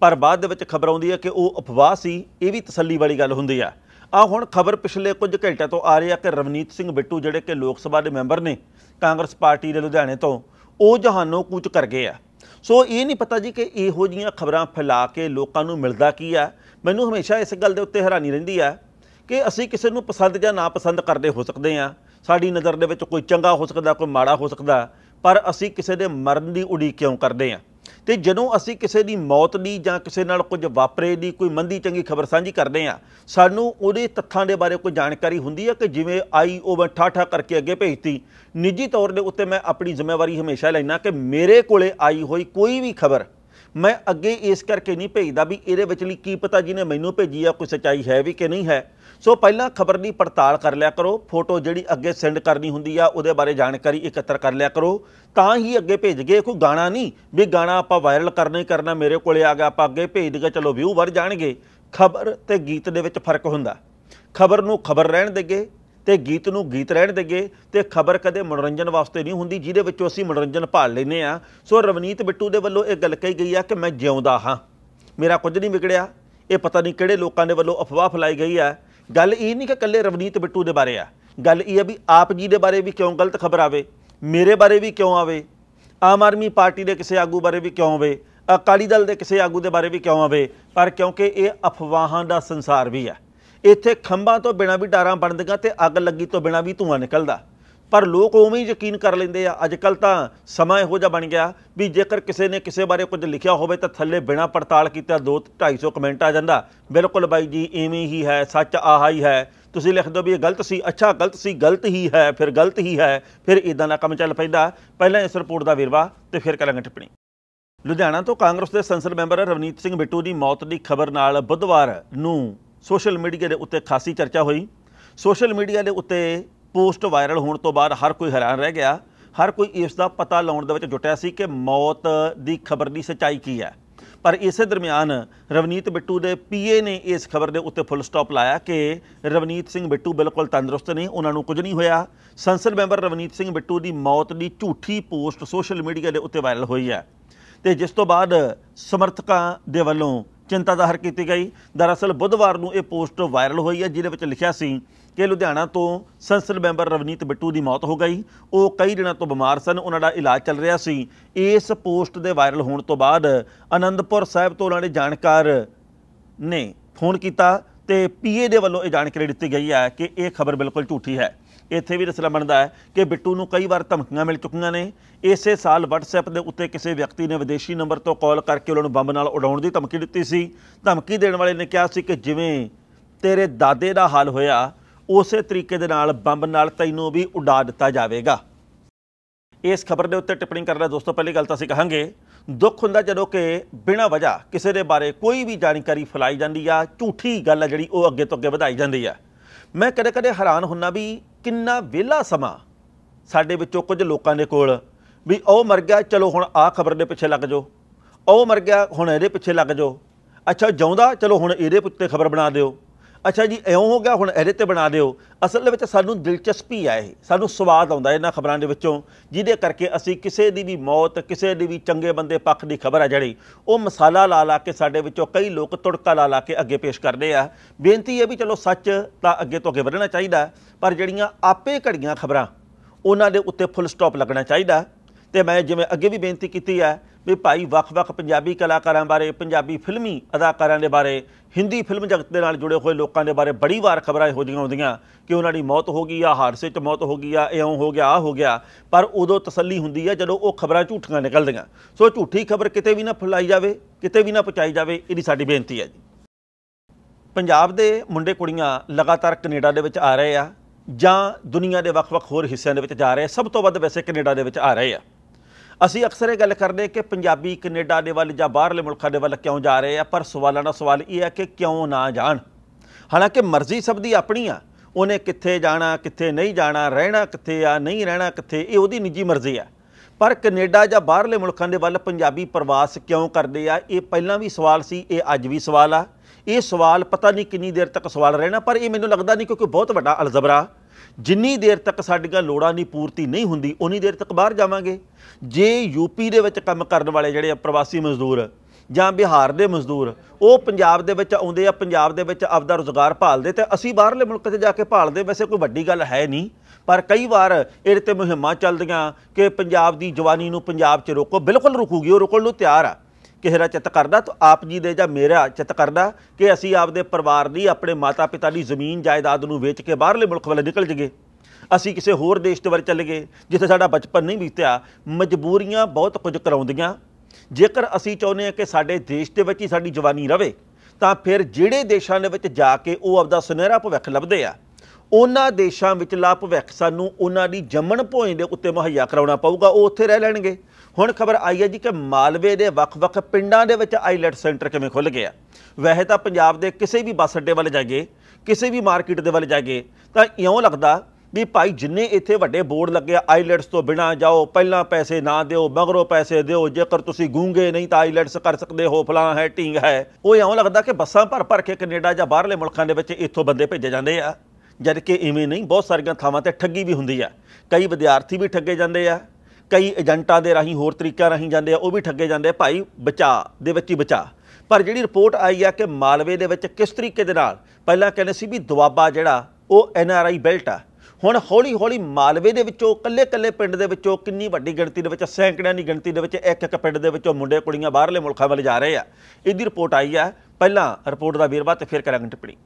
ਪਰ ਬਾਅਦ ਦੇ ਵਿੱਚ ਖਬਰ ਆਉਂਦੀ ਆ ਕਿ ਉਹ ਅਫਵਾਹ ਸੀ ਇਹ ਵੀ ਤਸੱਲੀ ਵਾਲੀ ਗੱਲ ਹੁੰਦੀ ਆ ਆ ਹੁਣ ਖਬਰ ਪਿਛਲੇ ਕੁਝ ਘੰਟਿਆਂ ਤੋਂ ਆ ਰਹੀ ਆ ਕਿ ਰਵਨੀਤ ਸਿੰਘ ਬਿੱਟੂ ਜਿਹੜੇ ਕਿ ਲੋਕ ਸਭਾ ਦੇ ਮੈਂਬਰ ਨੇ ਕਾਂਗਰਸ ਪਾਰਟੀ ਦੇ ਲੁਧਿਆਣੇ ਤੋਂ ਉਹ ਜਹਾਨੋਂ ਕੂਚ ਕਰ ਗਏ ਆ ਸੋ ਇਹ ਨਹੀਂ ਪਤਾ ਜੀ ਕਿ ਇਹੋ ਜੀਆਂ ਖਬਰਾਂ ਫੈਲਾ ਕੇ ਲੋਕਾਂ ਨੂੰ ਮਿਲਦਾ ਕੀ ਆ ਮੈਨੂੰ ਹਮੇਸ਼ਾ ਇਸ ਗੱਲ ਦੇ ਉੱਤੇ ਹੈਰਾਨੀ ਰਹਿੰਦੀ ਆ ਕਿ ਅਸੀਂ ਕਿਸੇ ਨੂੰ ਪਸੰਦ ਜਾਂ ਨਾ ਪਸੰਦ ਕਰਦੇ ਹੋ ਸਕਦੇ ਆ ਸਾਡੀ ਨਜ਼ਰ ਦੇ ਵਿੱਚ ਕੋਈ ਚੰਗਾ ਹੋ ਸਕਦਾ ਕੋਈ ਮਾੜਾ ਹੋ ਸਕਦਾ ਪਰ ਅਸੀਂ ਕਿਸੇ ਦੇ ਮਰਨ ਦੀ ਉਡੀਕ ਕਿਉਂ ਕਰਦੇ ਆ ਤੇ ਜਦੋਂ ਅਸੀਂ ਕਿਸੇ ਦੀ ਮੌਤ ਦੀ ਜਾਂ ਕਿਸੇ ਨਾਲ ਕੁਝ ਵਾਪਰੇ ਦੀ ਕੋਈ ਮੰਦੀ ਚੰਗੀ ਖਬਰ ਸਾਂਝੀ ਕਰਦੇ ਆ ਸਾਨੂੰ ਉਹਦੇ ਤੱਥਾਂ ਦੇ ਬਾਰੇ ਕੋਈ ਜਾਣਕਾਰੀ ਹੁੰਦੀ ਹੈ ਕਿ ਜਿਵੇਂ ਆਈ ਉਹ ਠਾਠਾ ਕਰਕੇ ਅੱਗੇ ਭੇਜਤੀ ਨਿੱਜੀ ਤੌਰ ਦੇ ਉੱਤੇ ਮੈਂ ਆਪਣੀ ਜ਼ਿੰਮੇਵਾਰੀ ਹਮੇਸ਼ਾ ਲੈਣਾ ਕਿ ਮੇਰੇ ਕੋਲੇ ਆਈ ਹੋਈ ਕੋਈ ਵੀ ਖਬਰ ਮੈਂ ਅੱਗੇ ਇਸ ਕਰਕੇ ਨਹੀਂ ਭੇਜਦਾ ਵੀ ਇਹਦੇ ਵਿੱਚਲੀ ਕੀ ਪਤਾ ਜਿਹਨੇ ਮੈਨੂੰ ਭੇਜੀ ਆ ਕੋਈ ਸਚਾਈ ਹੈ ਵੀ ਕਿ ਨਹੀਂ ਹੈ ਸੋ ਪਹਿਲਾਂ ਖਬਰ ਦੀ ਪੜਤਾਲ ਕਰ ਲਿਆ ਕਰੋ ਫੋਟੋ ਜਿਹੜੀ ਅੱਗੇ ਸੈਂਡ ਕਰਨੀ ਹੁੰਦੀ ਆ ਉਹਦੇ ਬਾਰੇ ਜਾਣਕਾਰੀ ਇਕੱਤਰ ਕਰ ਲਿਆ ਕਰੋ ਤਾਂ ਹੀ ਅੱਗੇ ਭੇਜ ਗਏ ਕੋਈ ਗਾਣਾ ਨਹੀਂ ਵੀ ਗਾਣਾ ਆਪਾਂ ਵਾਇਰਲ ਕਰਨਾ ਹੀ ਕਰਨਾ ਮੇਰੇ ਕੋਲੇ ਆ ਗਿਆ ਆਪਾਂ ਅੱਗੇ ਭੇਜ ਦਗਾ ਚਲੋ ਵਿਊ ਵਧ ਜਾਣਗੇ ਖਬਰ ਤੇ ਗੀਤ ਦੇ ਵਿੱਚ ਫਰਕ ਹੁੰਦਾ ਖਬਰ ਨੂੰ ਖਬਰ ਰਹਿਣ ਦੇਗੇ ਤੇ ਗੀਤ ਨੂੰ ਗੀਤ ਰਹਿਣ ਦੇਗੇ ਤੇ ਖਬਰ ਕਦੇ ਮਨੋਰੰਜਨ ਵਾਸਤੇ ਨਹੀਂ ਹੁੰਦੀ ਜਿਹਦੇ ਵਿੱਚੋਂ ਅਸੀਂ ਮਨੋਰੰਜਨ ਭਾਲ ਲੈਨੇ ਆ ਸੋ ਰਵਨੀਤ ਬਿੱਟੂ ਦੇ ਵੱਲੋਂ ਇਹ ਗੱਲ ਕਹੀ ਗਈ ਆ ਕਿ ਮੈਂ ਜਿਉਂਦਾ ਹਾਂ ਮੇਰਾ ਕੁਝ ਨਹੀਂ ਵਿਗੜਿਆ ਇਹ ਪਤਾ ਨਹੀਂ ਕਿਹੜੇ ਲੋਕਾਂ ਦੇ ਵੱਲੋਂ ਅਫਵਾਹ ਫਲਾਈ ਗਈ ਆ ਗੱਲ ਇਹ ਨਹੀਂ ਕਿ ਕੱਲੇ ਰਵਨੀਤ ਬਿੱਟੂ ਦੇ ਬਾਰੇ ਆ ਗੱਲ ਇਹ ਆ ਵੀ ਆਪ ਜੀ ਦੇ ਬਾਰੇ ਵੀ ਕਿਉਂ ਗਲਤ ਖਬਰ ਆਵੇ ਮੇਰੇ ਬਾਰੇ ਵੀ ਕਿਉਂ ਆਵੇ ਆਮ ਆਦਮੀ ਪਾਰਟੀ ਦੇ ਕਿਸੇ ਆਗੂ ਬਾਰੇ ਵੀ ਕਿਉਂ ਆਵੇ ਅਕਾਲੀ ਦਲ ਦੇ ਕਿਸੇ ਆਗੂ ਦੇ ਬਾਰੇ ਵੀ ਕਿਉਂ ਆਵੇ ਪਰ ਕਿਉਂਕਿ ਇਹ ਅਫਵਾਹਾਂ ਦਾ ਸੰਸਾਰ ਵੀ ਆ ਇੱਥੇ ਖੰਭਾਂ ਤੋਂ ਬਿਨਾ ਵੀ ਡਾਰਾਂ ਬਣਦੀਆਂ ਤੇ ਅੱਗ ਲੱਗੀ ਤੋਂ ਬਿਨਾ ਵੀ ਧੂਆਂ ਨਿਕਲਦਾ ਪਰ ਲੋਕ ਉਵੇਂ ਹੀ ਯਕੀਨ ਕਰ ਲੈਂਦੇ ਆ ਅੱਜ ਕੱਲ ਤਾਂ ਸਮਾਂ ਇਹੋ ਜਿਹਾ ਬਣ ਗਿਆ ਵੀ ਜੇਕਰ ਕਿਸੇ ਨੇ ਕਿਸੇ ਬਾਰੇ ਕੁਝ ਲਿਖਿਆ ਹੋਵੇ ਤਾਂ ਥੱਲੇ ਬਿਨਾ ਪੜਤਾਲ ਕੀਤਾ 2 250 ਕਮੈਂਟ ਆ ਜਾਂਦਾ ਬਿਲਕੁਲ ਬਾਈ ਜੀ ਐਵੇਂ ਹੀ ਹੈ ਸੱਚ ਆਹਾ ਹੀ ਹੈ ਤੁਸੀਂ ਲਿਖ ਦੋ ਵੀ ਇਹ ਗਲਤ ਸੀ ਅੱਛਾ ਗਲਤ ਸੀ ਗਲਤ ਹੀ ਹੈ ਫਿਰ ਗਲਤ ਹੀ ਹੈ ਫਿਰ ਇਦਾਂ ਦਾ ਕੰਮ ਚੱਲ ਪੈਂਦਾ ਪਹਿਲਾਂ ਇਸ ਰਿਪੋਰਟ ਦਾ ਵੇਰਵਾ ਤੇ ਫਿਰ ਕਰਾਂਗੇ ਟਿੱਪਣੀ ਲੁਧਿਆਣਾ ਤੋਂ ਕਾਂਗਰਸ ਦੇ ਸੰਸਦ ਮੈਂਬਰ ਰਵਨੀਤ ਸਿੰਘ ਬਿੱਟੂ ਦੀ ਮੌਤ ਦੀ ਖਬਰ ਨਾਲ ਬੁੱਧਵਾਰ ਨੂੰ ਸੋਸ਼ਲ ਮੀਡੀਆ ਦੇ ਉੱਤੇ ਖਾਸੀ ਚਰਚਾ ਹੋਈ ਸੋਸ਼ਲ ਮੀਡੀਆ ਦੇ ਉੱਤੇ ਪੋਸਟ ਵਾਇਰਲ ਹੋਣ ਤੋਂ ਬਾਅਦ ਹਰ ਕੋਈ ਹੈਰਾਨ ਰਹਿ ਗਿਆ ਹਰ ਕੋਈ ਇਸ ਦਾ ਪਤਾ ਲਾਉਣ ਦੇ ਵਿੱਚ ਜੁਟਿਆ ਸੀ ਕਿ ਮੌਤ ਦੀ ਖਬਰ ਦੀ ਸਚਾਈ ਕੀ ਹੈ ਪਰ ਇਸੇ ਦਰਮਿਆਨ ਰਵਨੀਤ ਬਿੱਟੂ ਦੇ ਪੀਏ ਨੇ ਇਸ ਖਬਰ ਦੇ ਉੱਤੇ ਫੁੱਲ ਸਟਾਪ ਲਾਇਆ ਕਿ ਰਵਨੀਤ ਸਿੰਘ ਬਿੱਟੂ ਬਿਲਕੁਲ ਤੰਦਰੁਸਤ ਨੇ ਉਹਨਾਂ ਨੂੰ ਕੁਝ ਨਹੀਂ ਹੋਇਆ ਸੰਸਦ ਮੈਂਬਰ ਰਵਨੀਤ ਸਿੰਘ ਬਿੱਟੂ ਦੀ ਮੌਤ ਦੀ ਝੂਠੀ ਪੋਸਟ ਸੋਸ਼ਲ ਮੀਡੀਆ ਦੇ ਉੱਤੇ ਵਾਇਰਲ ਹੋਈ ਹੈ ਤੇ ਜਿਸ ਤੋਂ ਬਾਅਦ ਸਮਰਥਕਾਂ ਦੇ ਵੱਲੋਂ ਚਿੰਤਾ ਜ਼ਾਹਰ ਕੀਤੀ ਗਈ ਦਰਅਸਲ ਬੁੱਧਵਾਰ ਨੂੰ ਇਹ ਪੋਸਟ ਵਾਇਰਲ ਹੋਈ ਹੈ ਜਿਹਦੇ ਵਿੱਚ ਲਿਖਿਆ ਸੀ ਕਿ ਲੁਧਿਆਣਾ ਤੋਂ ਸੰਸਦ ਮੈਂਬਰ ਰਵਨੀਤ ਬਿੱਟੂ ਦੀ ਮੌਤ ਹੋ ਗਈ ਉਹ ਕਈ ਦਿਨਾਂ ਤੋਂ ਬਿਮਾਰ ਸਨ ਉਹਨਾਂ ਦਾ ਇਲਾਜ ਚੱਲ ਰਿਹਾ ਸੀ ਇਸ ਪੋਸਟ ਦੇ ਵਾਇਰਲ ਹੋਣ ਤੋਂ ਬਾਅਦ ਅਨੰਦਪੁਰ ਸਾਹਿਬ ਤੋਂ ਉਹਨਾਂ ਦੇ ਜਾਣਕਾਰ ਨੇ ਫੋਨ ਕੀਤਾ ਤੇ ਪੀਏ ਦੇ ਵੱਲੋਂ ਇਹ ਜਾਣਕਾਰੀ ਦਿੱਤੀ ਗਈ ਹੈ ਕਿ ਇਹ ਖਬਰ ਬਿਲਕੁਲ ਝੂਠੀ ਹੈ ਇੱਥੇ ਵੀ ਰਸਲਾ ਬਣਦਾ ਹੈ ਕਿ ਬਿੱਟੂ ਨੂੰ ਕਈ ਵਾਰ ਧਮਕੀਆਂ ਮਿਲ ਚੁੱਕੀਆਂ ਨੇ ਇਸੇ ਸਾਲ WhatsApp ਦੇ ਉੱਤੇ ਕਿਸੇ ਵਿਅਕਤੀ ਨੇ ਵਿਦੇਸ਼ੀ ਨੰਬਰ ਤੋਂ ਕਾਲ ਕਰਕੇ ਉਹਨਾਂ ਨੂੰ ਬੰਬ ਨਾਲ ਉਡਾਉਣ ਦੀ ਧਮਕੀ ਦਿੱਤੀ ਸੀ ਧਮਕੀ ਦੇਣ ਵਾਲੇ ਨੇ ਕਿਹਾ ਸੀ ਕਿ ਜਿਵੇਂ ਤੇਰੇ ਦਾਦੇ ਦਾ ਹਾਲ ਹੋਇਆ ਉਸੇ ਤਰੀਕੇ ਦੇ ਨਾਲ ਬੰਬ ਨਾਲ ਤੈਨੂੰ ਵੀ ਉਡਾ ਦਿੱਤਾ ਜਾਵੇਗਾ ਇਸ ਖਬਰ ਦੇ ਉੱਤੇ ਟਿੱਪਣੀ ਕਰਦਾ ਦੋਸਤੋ ਪਹਿਲੀ ਗੱਲ ਤਾਂ ਅਸੀਂ ਕਹਾਂਗੇ ਦੁੱਖ ਹੁੰਦਾ ਜਦੋਂ ਕਿ ਬਿਨਾਂ ਵਜ੍ਹਾ ਕਿਸੇ ਦੇ ਬਾਰੇ ਕੋਈ ਵੀ ਜਾਣਕਾਰੀ ਫੈਲਾਈ ਜਾਂਦੀ ਆ ਝੂਠੀ ਗੱਲ ਜਿਹੜੀ ਉਹ ਅੱਗੇ ਤੋਂ ਅੱਗੇ ਵਧਾਈ ਜਾਂਦੀ ਆ ਮੈਂ ਕਦੇ-ਕਦੇ ਹੈਰਾਨ ਹੁੰਨਾ ਵੀ ਕਿੰਨਾ ਵਿਹਲਾ ਸਮਾਂ ਸਾਡੇ ਵਿੱਚੋਂ ਕੁਝ ਲੋਕਾਂ ਦੇ ਕੋਲ ਵੀ ਉਹ ਮਰ ਗਿਆ ਚਲੋ ਹੁਣ ਆ ਖਬਰ ਦੇ ਪਿੱਛੇ ਲੱਗ ਜਾਓ ਉਹ ਮਰ ਗਿਆ ਹੁਣ ਇਹਦੇ ਪਿੱਛੇ ਲੱਗ ਜਾਓ ਅੱਛਾ ਜਿਉਂਦਾ ਚਲੋ ਹੁਣ ਇਹਦੇ ਉੱਤੇ ਖਬਰ ਬਣਾ ਦਿਓ ਅੱਛਾ ਜੀ ਐਉਂ ਹੋ ਗਿਆ ਹੁਣ ਇਹਦੇ ਤੇ ਬਣਾ ਦਿਓ ਅਸਲ ਦੇ ਵਿੱਚ ਸਾਨੂੰ ਦਿਲਚਸਪੀ ਆ ਇਹ ਸਾਨੂੰ ਸਵਾਦ ਆਉਂਦਾ ਇਹਨਾਂ ਖਬਰਾਂ ਦੇ ਵਿੱਚੋਂ ਜਿਹਦੇ ਕਰਕੇ ਅਸੀਂ ਕਿਸੇ ਦੀ ਵੀ ਮੌਤ ਕਿਸੇ ਦੀ ਵੀ ਚੰਗੇ ਬੰਦੇ ਪੱਖ ਦੀ ਖਬਰ ਆ ਜਿਹੜੀ ਉਹ ਮਸਾਲਾ ਲਾ ਲਾ ਕੇ ਸਾਡੇ ਵਿੱਚੋਂ ਕਈ ਲੋਕ ਤੁੜਕਾ ਲਾ ਲਾ ਕੇ ਅੱਗੇ ਪੇਸ਼ ਕਰਦੇ ਆ ਬੇਨਤੀ ਹੈ ਵੀ ਚਲੋ ਸੱਚ ਤਾਂ ਅੱਗੇ ਤੋਂ ਅੱਗੇ ਵਧਣਾ ਚਾਹੀਦਾ ਪਰ ਜਿਹੜੀਆਂ ਆਪੇ ਘੜੀਆਂ ਖਬਰਾਂ ਉਹਨਾਂ ਦੇ ਉੱਤੇ ਫੁੱਲ ਸਟਾਪ ਲੱਗਣਾ ਚਾਹੀਦਾ ਤੇ ਮੈਂ ਜਿਵੇਂ ਅੱਗੇ ਵੀ ਬੇਨਤੀ ਕੀਤੀ ਹੈ ਵੀ ਭਾਈ ਵੱਖ-ਵੱਖ ਪੰਜਾਬੀ ਕਲਾਕਾਰਾਂ ਬਾਰੇ ਪੰਜਾਬੀ ਫਿਲਮੀ ਅਦਾਕਾਰਾਂ ਦੇ ਬਾਰੇ ਹਿੰਦੀ ਫਿਲਮ ਜਗਤ ਦੇ ਨਾਲ ਜੁੜੇ ਹੋਏ ਲੋਕਾਂ ਦੇ ਬਾਰੇ ਬੜੀ ਵਾਰ ਖਬਰਾਂ ਹੋ ਜੀਆਂ ਹੁੰਦੀਆਂ ਕਿ ਉਹਨਾਂ ਦੀ ਮੌਤ ਹੋ ਗਈ ਆ ਹਾਦਸੇ 'ਚ ਮੌਤ ਹੋ ਗਈ ਆ ਇਉਂ ਹੋ ਗਿਆ ਆ ਹੋ ਗਿਆ ਪਰ ਉਦੋਂ ਤਸੱਲੀ ਹੁੰਦੀ ਆ ਜਦੋਂ ਉਹ ਖਬਰਾਂ ਝੂਠੀਆਂ ਨਿਕਲਦੀਆਂ ਸੋ ਝੂਠੀ ਖਬਰ ਕਿਤੇ ਵੀ ਨਾ ਫੈਲਾਈ ਜਾਵੇ ਕਿਤੇ ਵੀ ਨਾ ਪਹੁੰਚਾਈ ਜਾਵੇ ਇਹਦੀ ਸਾਡੀ ਬੇਨਤੀ ਹੈ ਜੀ ਪੰਜਾਬ ਦੇ ਮੁੰਡੇ ਕੁੜੀਆਂ ਲਗਾਤਾਰ ਕੈਨੇਡਾ ਦੇ ਵਿੱਚ ਆ ਰਹੇ ਆ ਜਾਂ ਦੁਨੀਆ ਦੇ ਵੱਖ-ਵੱਖ ਹੋਰ ਹਿੱਸਿਆਂ ਦੇ ਵਿੱਚ ਜਾ ਰਹੇ ਸਭ ਤੋਂ ਵੱਧ ਵੈਸੇ ਕੈਨੇਡਾ ਦੇ ਵਿੱਚ ਆ ਰਹੇ ਆ ਅਸੀਂ ਅਕਸਰ ਇਹ ਗੱਲ ਕਰਦੇ ਕਿ ਪੰਜਾਬੀ ਕੈਨੇਡਾ ਦੇ ਵੱਲ ਜਾਂ ਬਾਹਰਲੇ ਮੁਲਕਾਂ ਦੇ ਵੱਲ ਕਿਉਂ ਜਾ ਰਹੇ ਆ ਪਰ ਸਵਾਲਾਂ ਦਾ ਸਵਾਲ ਇਹ ਹੈ ਕਿ ਕਿਉਂ ਨਾ ਜਾਣ ਹਾਲਾਂਕਿ ਮਰਜ਼ੀ ਸਭ ਦੀ ਆਪਣੀ ਆ ਉਹਨੇ ਕਿੱਥੇ ਜਾਣਾ ਕਿੱਥੇ ਨਹੀਂ ਜਾਣਾ ਰਹਿਣਾ ਕਿੱਥੇ ਆ ਨਹੀਂ ਰਹਿਣਾ ਕਿੱਥੇ ਇਹ ਉਹਦੀ ਨਿੱਜੀ ਮਰਜ਼ੀ ਆ ਪਰ ਕੈਨੇਡਾ ਜਾਂ ਬਾਹਰਲੇ ਮੁਲਕਾਂ ਦੇ ਵੱਲ ਪੰਜਾਬੀ ਪ੍ਰਵਾਸ ਕਿਉਂ ਕਰਦੇ ਆ ਇਹ ਪਹਿਲਾਂ ਵੀ ਸਵਾਲ ਸੀ ਇਹ ਅੱਜ ਵੀ ਸਵਾਲ ਆ ਇਹ ਸਵਾਲ ਪਤਾ ਨਹੀਂ ਕਿੰਨੀ ਦੇਰ ਤੱਕ ਸਵਾਲ ਰਹਿਣਾ ਪਰ ਇਹ ਮੈਨੂੰ ਲੱਗਦਾ ਨਹੀਂ ਕਿਉਂਕਿ ਬਹੁਤ ਵੱਡਾ ਅਲਜ਼ਬਰਾ ਜਿੰਨੀ ਦੇਰ ਤੱਕ ਸਾਡੀਆਂ ਲੋੜਾਂ ਦੀ ਪੂਰਤੀ ਨਹੀਂ ਹੁੰਦੀ ਉਨੀ ਦੇਰ ਤੱਕ ਬਾਹਰ ਜਾਵਾਂਗੇ ਜੇ ਯੂਪੀ ਦੇ ਵਿੱਚ ਕੰਮ ਕਰਨ ਵਾਲੇ ਜਿਹੜੇ ਪ੍ਰਵਾਸੀ ਮਜ਼ਦੂਰ ਜਾਂ ਬਿਹਾਰ ਦੇ ਮਜ਼ਦੂਰ ਉਹ ਪੰਜਾਬ ਦੇ ਵਿੱਚ ਆਉਂਦੇ ਆ ਪੰਜਾਬ ਦੇ ਵਿੱਚ ਆਪਦਾ ਰੋਜ਼ਗਾਰ ਭਾਲਦੇ ਤੇ ਅਸੀਂ ਬਾਹਰਲੇ ਮੁਲਕ ਤੇ ਜਾ ਕੇ ਭਾਲਦੇ ਵੈਸੇ ਕੋਈ ਵੱਡੀ ਗੱਲ ਹੈ ਨਹੀਂ ਪਰ ਕਈ ਵਾਰ ਇਹਦੇ ਤੇ ਮੁਹਿੰਮਾਂ ਚੱਲਦੀਆਂ ਕਿ ਪੰਜਾਬ ਦੀ ਜਵਾਨੀ ਨੂੰ ਪੰਜਾਬ 'ਚ ਰੋਕੋ ਬਿਲਕੁਲ ਰੁਕੂਗੀ ਉਹ ਰੁਕਣ ਨੂੰ ਤਿਆਰ ਆ ਕਿਸੇ ਦਾ ਚਿੱਤ ਕਰਦਾ ਤਾਂ ਆਪ ਜੀ ਦੇ ਜਾਂ ਮੇਰਾ ਚਿੱਤ ਕਰਦਾ ਕਿ ਅਸੀਂ ਆਪਦੇ ਪਰਿਵਾਰ ਦੀ ਆਪਣੇ ਮਾਤਾ ਪਿਤਾ ਦੀ ਜ਼ਮੀਨ ਜਾਇਦਾਦ ਨੂੰ ਵੇਚ ਕੇ ਬਾਹਰਲੇ ਮੁਲਕ ਵੱਲ ਨਿਕਲ ਜਗੇ ਅਸੀਂ ਕਿਸੇ ਹੋਰ ਦੇਸ਼ ਦੇ ਵਰ ਚੱਲ ਗਏ ਜਿੱਥੇ ਸਾਡਾ ਬਚਪਨ ਨਹੀਂ ਬੀਤਿਆ ਮਜਬੂਰੀਆਂ ਬਹੁਤ ਕੁਝ ਕਰਾਉਂਦੀਆਂ ਜੇਕਰ ਅਸੀਂ ਚਾਹੁੰਦੇ ਹਾਂ ਕਿ ਸਾਡੇ ਦੇਸ਼ ਦੇ ਵਿੱਚ ਹੀ ਸਾਡੀ ਜਵਾਨੀ ਰਵੇ ਤਾਂ ਫਿਰ ਜਿਹੜੇ ਦੇਸ਼ਾਂ ਦੇ ਵਿੱਚ ਜਾ ਕੇ ਉਹ ਆਪਦਾ ਸੁਨਹਿਰਾ ਭਵਿੱਖ ਲੱਭਦੇ ਆ ਉਹਨਾਂ ਦੇਸ਼ਾਂ ਵਿੱਚ ਲਾਪ ਭਵਿੱਖ ਸਾਨੂੰ ਉਹਨਾਂ ਦੀ ਜੰਮਣ ਭੋਏ ਦੇ ਉੱਤੇ ਮੁਹੱਈਆ ਕਰਾਉਣਾ ਪਊਗਾ ਉਹ ਉੱਥੇ ਰਹਿ ਲੈਣਗੇ ਹੁਣ ਖਬਰ ਆਈ ਹੈ ਜੀ ਕਿ ਮਾਲਵੇ ਦੇ ਵੱਖ-ਵੱਖ ਪਿੰਡਾਂ ਦੇ ਵਿੱਚ ਆਈਲੈਟ ਸੈਂਟਰ ਕਿਵੇਂ ਖੁੱਲ ਗਿਆ ਵੈਸੇ ਤਾਂ ਪੰਜਾਬ ਦੇ ਕਿਸੇ ਵੀ ਬੱਸ ਅੱਡੇ ਵੱਲ ਜਾਗੇ ਕਿਸੇ ਵੀ ਮਾਰਕੀਟ ਦੇ ਵੱਲ ਜਾਗੇ ਤਾਂ ਇਉਂ ਲੱਗਦਾ ਵੀ ਭਾਈ ਜਿੰਨੇ ਇੱਥੇ ਵੱਡੇ ਬੋਰਡ ਲੱਗੇ ਆਈਲੈਟਸ ਤੋਂ ਬਿਨਾ ਜਾਓ ਪਹਿਲਾਂ ਪੈਸੇ ਨਾ ਦਿਓ ਮਗਰੋਂ ਪੈਸੇ ਦਿਓ ਜੇਕਰ ਤੁਸੀਂ ਗੂੰਗੇ ਨਹੀਂ ਤਾਂ ਆਈਲੈਟਸ ਕਰ ਸਕਦੇ ਹੋ ਫਲਾਂ ਹੈ ਟਿੰਗ ਹੈ ਉਹ ਇਉਂ ਲੱਗਦਾ ਕਿ ਬੱਸਾਂ ਭਰ ਭਰ ਕੇ ਕੈਨੇਡਾ ਜਾਂ ਬਾਹਰਲੇ ਮੁਲਕਾਂ ਦੇ ਵਿੱਚ ਇੱਥੋਂ ਬੰਦੇ ਭੇਜੇ ਜਾਂਦੇ ਆ ਜਦਕਿ ਇਵੇਂ ਨਹੀਂ ਬਹੁਤ ਸਾਰੀਆਂ ਥਾਵਾਂ ਤੇ ਠੱਗੀ ਵੀ ਹੁੰਦੀ ਆ ਕਈ ਵਿਦਿਆਰਥੀ ਵੀ ਠੱਗੇ ਜਾਂਦੇ ਆ ਕਈ ਏਜੰਟਾਂ ਦੇ ਰਾਹੀਂ ਹੋਰ ਤਰੀਕਿਆਂ ਰਾਹੀਂ ਜਾਂਦੇ ਆ ਉਹ ਵੀ ਠੱਗੇ ਜਾਂਦੇ ਆ ਭਾਈ ਬਚਾ ਦੇ ਵਿੱਚ ਹੀ ਬਚਾ ਪਰ ਜਿਹੜੀ ਰਿਪੋਰਟ ਆਈ ਆ ਕਿ ਮਾਲਵੇ ਦੇ ਵਿੱਚ ਕਿਸ ਤਰੀਕੇ ਦੇ ਨਾਲ ਪਹਿਲਾਂ ਕਹਿੰਦੇ ਸੀ ਵੀ ਦੁਆਬਾ ਜਿਹੜਾ ਉਹ ਐਨ ਆਰ ਆਈ ਬੈਲਟ ਆ ਹੁਣ ਹੌਲੀ ਹੌਲੀ ਮਾਲਵੇ ਦੇ ਵਿੱਚੋਂ ਕੱਲੇ-ਕੱਲੇ ਪਿੰਡ ਦੇ ਵਿੱਚੋਂ ਕਿੰਨੀ ਵੱਡੀ ਗਿਣਤੀ ਦੇ ਵਿੱਚ ਸੈਂਕੜਿਆਂ ਦੀ ਗਿਣਤੀ ਦੇ ਵਿੱਚ ਇੱਕ ਇੱਕ ਪਿੰਡ ਦੇ ਵਿੱਚੋਂ ਮੁੰਡੇ ਕੁੜੀਆਂ ਬਾਹਰਲੇ ਮੁਲਕਾਂ ਵੱਲ ਜਾ ਰਹੇ ਆ ਇਹਦੀ ਰਿਪੋਰਟ ਆਈ ਆ ਪਹਿਲਾਂ ਰਿਪੋਰਟ ਦਾ ਵੇਰਵਾ ਤੇ ਫਿਰ ਕਰਾਂਗੇ ਟਿੱਪਣੀ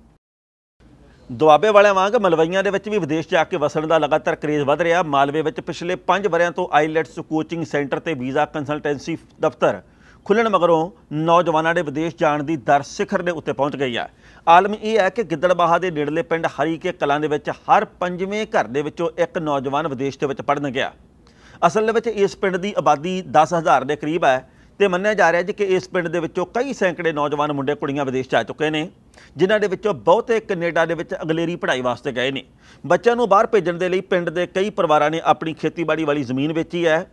ਦੁਆਬੇ ਵਾਲਿਆਂ ਵਾਂਗ ਮਲਵਈਆਂ ਦੇ ਵਿੱਚ ਵੀ ਵਿਦੇਸ਼ ਜਾ ਕੇ ਵਸਣ ਦਾ ਲਗਾਤਾਰ ਕਰੇਜ਼ ਵਧ ਰਿਹਾ ਮਾਲਵੇ ਵਿੱਚ ਪਿਛਲੇ 5 ਵਰਿਆਂ ਤੋਂ ਆਈਲੈਟਸ ਕੋਚਿੰਗ ਸੈਂਟਰ ਤੇ ਵੀਜ਼ਾ ਕੰਸਲਟੈਂਸੀ ਦਫ਼ਤਰ ਖੁੱਲਣ ਮਗਰੋਂ ਨੌਜਵਾਨਾਂ ਦੇ ਵਿਦੇਸ਼ ਜਾਣ ਦੀ ਦਰ ਸਿਖਰ ਦੇ ਉੱਤੇ ਪਹੁੰਚ ਗਈ ਹੈ ਆਲਮ ਇਹ ਹੈ ਕਿ ਗਿੱਦੜਬਾਹਾ ਦੇ ਨੇੜਲੇ ਪਿੰਡ ਹਰੀਕੇ ਕਲਾਂ ਦੇ ਵਿੱਚ ਹਰ ਪੰਜਵੇਂ ਘਰ ਦੇ ਵਿੱਚੋਂ ਇੱਕ ਨੌਜਵਾਨ ਵਿਦੇਸ਼ ਦੇ ਵਿੱਚ ਪੜਨ ਗਿਆ ਅਸਲ ਦੇ ਵਿੱਚ ਇਸ ਪਿੰਡ ਦੀ ਆਬਾਦੀ 10000 ਦੇ ਕਰੀਬ ਹੈ ਤੇ ਮੰਨਿਆ ਜਾ ਰਿਹਾ ਜੀ ਕਿ ਇਸ ਪਿੰਡ ਦੇ ਵਿੱਚੋਂ ਕਈ ਸੈਂਕੜੇ ਨੌਜਵਾਨ ਮੁੰਡੇ ਕੁੜੀਆਂ ਵਿਦੇਸ਼ ਜਾ ਚੁੱਕੇ ਨੇ ਜਿਨ੍ਹਾਂ ਦੇ ਵਿੱਚੋਂ ਬਹੁਤੇ ਕੈਨੇਡਾ ਦੇ ਵਿੱਚ ਅਗਲੇਰੀ ਪੜ੍ਹਾਈ ਵਾਸਤੇ ਗਏ ਨੇ ਬੱਚਿਆਂ ਨੂੰ ਬਾਹਰ ਭੇਜਣ ਦੇ ਲਈ ਪਿੰਡ ਦੇ ਕਈ ਪਰਿਵਾਰਾਂ ਨੇ ਆਪਣੀ ਖੇਤੀਬਾੜੀ ਵਾਲੀ ਜ਼ਮੀਨ ਵੇਚੀ ਹੈ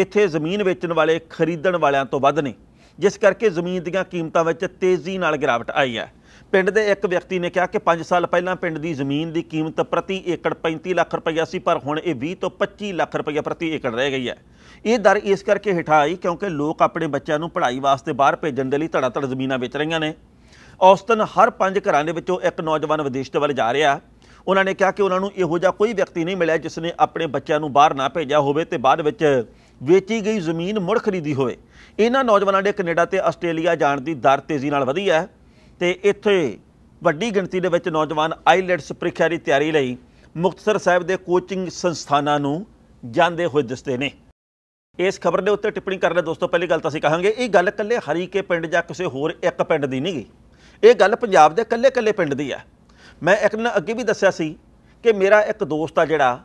ਇੱਥੇ ਜ਼ਮੀਨ ਵੇਚਣ ਵਾਲੇ ਖਰੀਦਣ ਵਾਲਿਆਂ ਤੋਂ ਵੱਧ ਨੇ ਜਿਸ ਕਰਕੇ ਜ਼ਮੀਨ ਦੀਆਂ ਕੀਮਤਾਂ ਵਿੱਚ ਤੇਜ਼ੀ ਨਾਲ ਗਿਰਾਵਟ ਆਈ ਹੈ ਪਿੰਡ ਦੇ ਇੱਕ ਵਿਅਕਤੀ ਨੇ ਕਿਹਾ ਕਿ 5 ਸਾਲ ਪਹਿਲਾਂ ਪਿੰਡ ਦੀ ਜ਼ਮੀਨ ਦੀ ਕੀਮਤ ਪ੍ਰਤੀ ਏਕੜ 35 ਲੱਖ ਰੁਪਇਆ ਸੀ ਪਰ ਹੁਣ ਇਹ 20 ਤੋਂ 25 ਲੱਖ ਰੁਪਇਆ ਪ੍ਰਤੀ ਏਕੜ ਰਹਿ ਗਈ ਹੈ ਇਹ ਦਰ ਇਸ ਕਰਕੇ ਹਟਾਈ ਕਿਉਂਕਿ ਲੋਕ ਆਪਣੇ ਬੱਚਿਆਂ ਨੂੰ ਪੜ੍ਹਾਈ ਵਾਸਤੇ ਬਾਹਰ ਭੇਜਣ ਦੇ ਲਈ ਧੜਾ ਧੜ ਜ਼ਮੀਨਾਂ ਵੇਚ ਰਹੀਆਂ ਨੇ ਔਸਤਨ ਹਰ 5 ਘਰਾਂ ਦੇ ਵਿੱਚੋਂ ਇੱਕ ਨੌਜਵਾਨ ਵਿਦੇਸ਼ ਤੇ ਵੱਲ ਜਾ ਰਿਹਾ ਉਹਨਾਂ ਨੇ ਕਿਹਾ ਕਿ ਉਹਨਾਂ ਨੂੰ ਇਹੋ ਜਿਹਾ ਕੋਈ ਵਿਅਕਤੀ ਨਹੀਂ ਮਿਲਿਆ ਜਿਸ ਨੇ ਆਪਣੇ ਬੱਚਿਆਂ ਨੂੰ ਬਾਹਰ ਨਾ ਭੇਜਿਆ ਹੋਵੇ ਤੇ ਬਾਅਦ ਵਿੱਚ ਵੇਚੀ ਗਈ ਜ਼ਮੀਨ ਮੁੜ ਖਰੀਦੀ ਹੋਵੇ ਇਹਨਾਂ ਨੌਜਵਾਨਾਂ ਦੇ ਕੈਨੇਡਾ ਤੇ ਆਸਟ੍ਰੇਲੀਆ ਜਾਣ ਦੀ ਦਰ ਤੇਜ਼ੀ ਨਾਲ ਵਧੀ ਹੈ ਤੇ ਇੱਥੇ ਵੱਡੀ ਗਿਣਤੀ ਦੇ ਵਿੱਚ ਨੌਜਵਾਨ ਆਈਲੈਟਸ ਪ੍ਰੀਖਿਆ ਦੀ ਤਿਆਰੀ ਲਈ ਮੁਕਤਸਰ ਸਾਹਿਬ ਦੇ ਕੋਚਿੰਗ ਸੰਸਥਾਨਾਂ ਨੂੰ ਜਾਂਦੇ ਹੋਏ ਦਿਸਦੇ ਨੇ ਇਸ ਖਬਰ ਦੇ ਉੱਤੇ ਟਿੱਪਣੀ ਕਰ ਲੈ ਦੋਸਤੋ ਪਹਿਲੀ ਗੱਲ ਤਾਂ ਅਸੀਂ ਕਹਾਂਗੇ ਇਹ ਗੱਲ ਇਕੱਲੇ ਹਰੀਕੇ ਪਿੰਡ ਜਾਂ ਕਿਸੇ ਹੋਰ ਇੱਕ ਪਿੰਡ ਦੀ ਨਹੀਂ ਗਈ ਇਹ ਗੱਲ ਪੰਜਾਬ ਦੇ ਇਕੱਲੇ-ਇਕੱਲੇ ਪਿੰਡ ਦੀ ਆ ਮੈਂ ਇੱਕ ਦਿਨ ਅੱਗੇ ਵੀ ਦੱਸਿਆ ਸੀ ਕਿ ਮੇਰਾ ਇੱਕ ਦੋਸਤ ਆ ਜਿਹੜਾ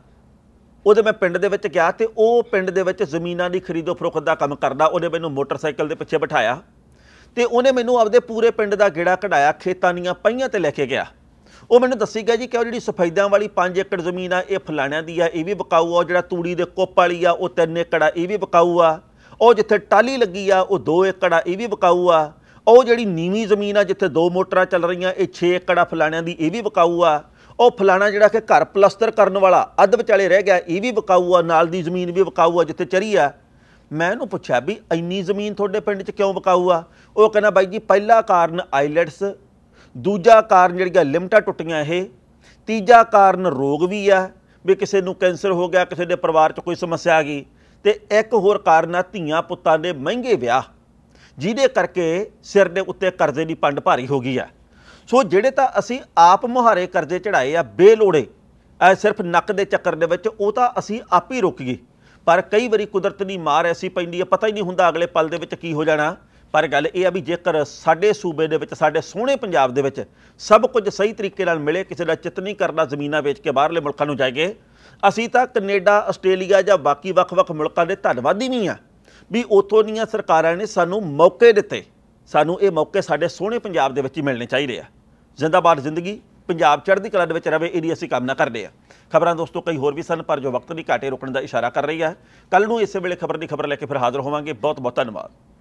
ਉਹਦੇ ਮੈਂ ਪਿੰਡ ਦੇ ਵਿੱਚ ਗਿਆ ਤੇ ਉਹ ਪਿੰਡ ਦੇ ਵਿੱਚ ਜ਼ਮੀਨਾਂ ਦੀ ਖਰੀਦੋ ਫਰੋਖਤ ਦਾ ਕੰਮ ਕਰਦਾ ਉਹਨੇ ਮੈਨੂੰ ਮੋਟਰਸਾਈਕਲ ਦੇ ਪਿੱਛੇ ਬਿਠਾਇਆ ਤੇ ਉਹਨੇ ਮੈਨੂੰ ਆਪਦੇ ਪੂਰੇ ਪਿੰਡ ਦਾ ਗੇੜਾ ਕਢਾਇਆ ਖੇਤਾਂ ਦੀਆਂ ਪਈਆਂ ਤੇ ਲੈ ਕੇ ਗਿਆ ਉਹ ਮੈਨੂੰ ਦੱਸੀ ਗਿਆ ਜੀ ਕਿ ਉਹ ਜਿਹੜੀ ਸਫੈਦਾਂ ਵਾਲੀ 5 ਏਕੜ ਜ਼ਮੀਨ ਆ ਇਹ ਫਲਾਣਿਆਂ ਦੀ ਆ ਇਹ ਵੀ ਬਕਾਊ ਆ ਜਿਹੜਾ ਤੂੜੀ ਦੇ ਕੁੱਪ ਵਾਲੀ ਆ ਉਹ 3 ਏਕੜ ਆ ਇਹ ਵੀ ਬਕਾਊ ਆ ਉਹ ਜਿੱਥੇ ਟਾਲੀ ਲੱਗੀ ਆ ਉਹ 2 ਏਕੜ ਆ ਇਹ ਵੀ ਬਕਾਊ ਆ ਉਹ ਜਿਹੜੀ ਨੀਵੀਂ ਜ਼ਮੀਨ ਆ ਜਿੱਥੇ ਦੋ ਮੋਟਰਾਂ ਚੱਲ ਰਹੀਆਂ ਇਹ 6 ਏਕੜਾ ਫਲਾਣਿਆਂ ਦੀ ਇਹ ਵੀ ਬਕਾਊ ਆ ਉਹ ਫਲਾਣਾ ਜਿਹੜਾ ਕਿ ਘਰ ਪਲਸਟਰ ਕਰਨ ਵਾਲਾ ਅੱਧ ਵਿਚਾਲੇ ਰਹਿ ਗਿਆ ਇਹ ਵੀ ਬਕਾਊ ਆ ਨਾਲ ਦੀ ਜ਼ਮੀਨ ਵੀ ਬਕਾਊ ਆ ਜਿੱਥੇ ਚਰੀ ਆ ਮੈਂ ਉਹਨੂੰ ਪੁੱਛਿਆ ਵੀ ਇੰਨੀ ਜ਼ਮੀਨ ਤੁਹਾਡੇ ਪਿੰਡ 'ਚ ਕਿਉਂ ਬਕਾਊ ਆ ਉਹ ਕਹਿੰਦਾ ਬਾਈ ਜੀ ਪਹਿਲਾ ਕਾਰਨ ਆਈਲੈਟਸ ਦੂਜਾ ਕਾਰਨ ਜਿਹੜੀਆਂ ਲਿਮਟਾਂ ਟੁੱਟੀਆਂ ਇਹ ਤੀਜਾ ਕਾਰਨ ਰੋਗ ਵੀ ਆ ਵੀ ਕਿਸੇ ਨੂੰ ਕੈਂਸਰ ਹੋ ਗਿਆ ਕਿਸੇ ਦੇ ਪਰਿਵਾਰ 'ਚ ਕੋਈ ਸਮੱਸਿਆ ਆ ਗਈ ਤੇ ਇੱਕ ਹੋਰ ਕਾਰਨ ਆ ਧੀਆਂ ਪੁੱਤਾਂ ਦੇ ਮਹਿੰਗੇ ਵਿਆਹ ਜਿਹਦੇ ਕਰਕੇ ਸਿਰ ਦੇ ਉੱਤੇ ਕਰਜ਼ੇ ਦੀ ਪੰਡ ਭਾਰੀ ਹੋ ਗਈ ਆ ਸੋ ਜਿਹੜੇ ਤਾਂ ਅਸੀਂ ਆਪ ਮੁਹਾਰੇ ਕਰਜ਼ੇ ਚੜਾਏ ਆ ਬੇਲੋੜੇ ਸਿਰਫ ਨੱਕ ਦੇ ਚੱਕਰ ਦੇ ਵਿੱਚ ਉਹ ਤਾਂ ਅਸੀਂ ਆਪ ਹੀ ਰੁਕ ਗਏ ਪਰ ਕਈ ਵਾਰੀ ਕੁਦਰਤ ਦੀ ਮਾਰ ਐਸੀ ਪੈਂਦੀ ਹੈ ਪਤਾ ਹੀ ਨਹੀਂ ਹੁੰਦਾ ਅਗਲੇ ਪਲ ਦੇ ਵਿੱਚ ਕੀ ਹੋ ਜਾਣਾ ਪਰ ਗੱਲ ਇਹ ਆ ਵੀ ਜੇਕਰ ਸਾਡੇ ਸੂਬੇ ਦੇ ਵਿੱਚ ਸਾਡੇ ਸੋਹਣੇ ਪੰਜਾਬ ਦੇ ਵਿੱਚ ਸਭ ਕੁਝ ਸਹੀ ਤਰੀਕੇ ਨਾਲ ਮਿਲੇ ਕਿਸੇ ਦਾ ਚਿੱਤ ਨਹੀਂ ਕਰਨਾ ਜ਼ਮੀਨਾਂ ਵੇਚ ਕੇ ਬਾਹਰਲੇ ਮੁਲਕਾਂ ਨੂੰ ਜਾਏਗੇ ਅਸੀਂ ਤਾਂ ਕੈਨੇਡਾ ਆਸਟ੍ਰੇਲੀਆ ਜਾਂ ਬਾਕੀ ਵੱਖ-ਵੱਖ ਮੁਲਕਾਂ ਦੇ ਧੰਨਵਾਦੀ ਵੀ ਆ ਵੀ ਉਥੋਂ ਦੀਆਂ ਸਰਕਾਰਾਂ ਨੇ ਸਾਨੂੰ ਮੌਕੇ ਦਿੱਤੇ ਸਾਨੂੰ ਇਹ ਮੌਕੇ ਸਾਡੇ ਸੋਹਣੇ ਪੰਜਾਬ ਦੇ ਵਿੱਚ ਹੀ ਮਿਲਣੇ ਚਾਹੀਦੇ ਆ ਜ਼ਿੰਦਾਬਾਦ ਜ਼ਿੰਦਗੀ ਪੰਜਾਬ ਚੜ੍ਹਦੀ ਕਲਾ ਦੇ ਵਿੱਚ ਰਵੇ ਇਹਦੀ ਅਸੀਂ ਕਾਮਨਾ ਕਰਦੇ ਆ ਖਬਰਾਂ ਦੋਸਤੋ ਕਈ ਹੋਰ ਵੀ ਸਨ ਪਰ ਜੋ ਵਕਤ ਦੀ ਘਾਟੇ ਰੁਕਣ ਦਾ ਇਸ਼ਾਰਾ ਕਰ ਰਹੀ ਹੈ ਕੱਲ ਨੂੰ ਇਸੇ ਵੇਲੇ ਖਬਰ ਦੀ ਖਬਰ ਲੈ ਕੇ ਫਿਰ ਹਾਜ਼ਰ ਹੋਵਾਂਗੇ ਬਹੁਤ ਬਹੁਤ ਧੰਨਵਾਦ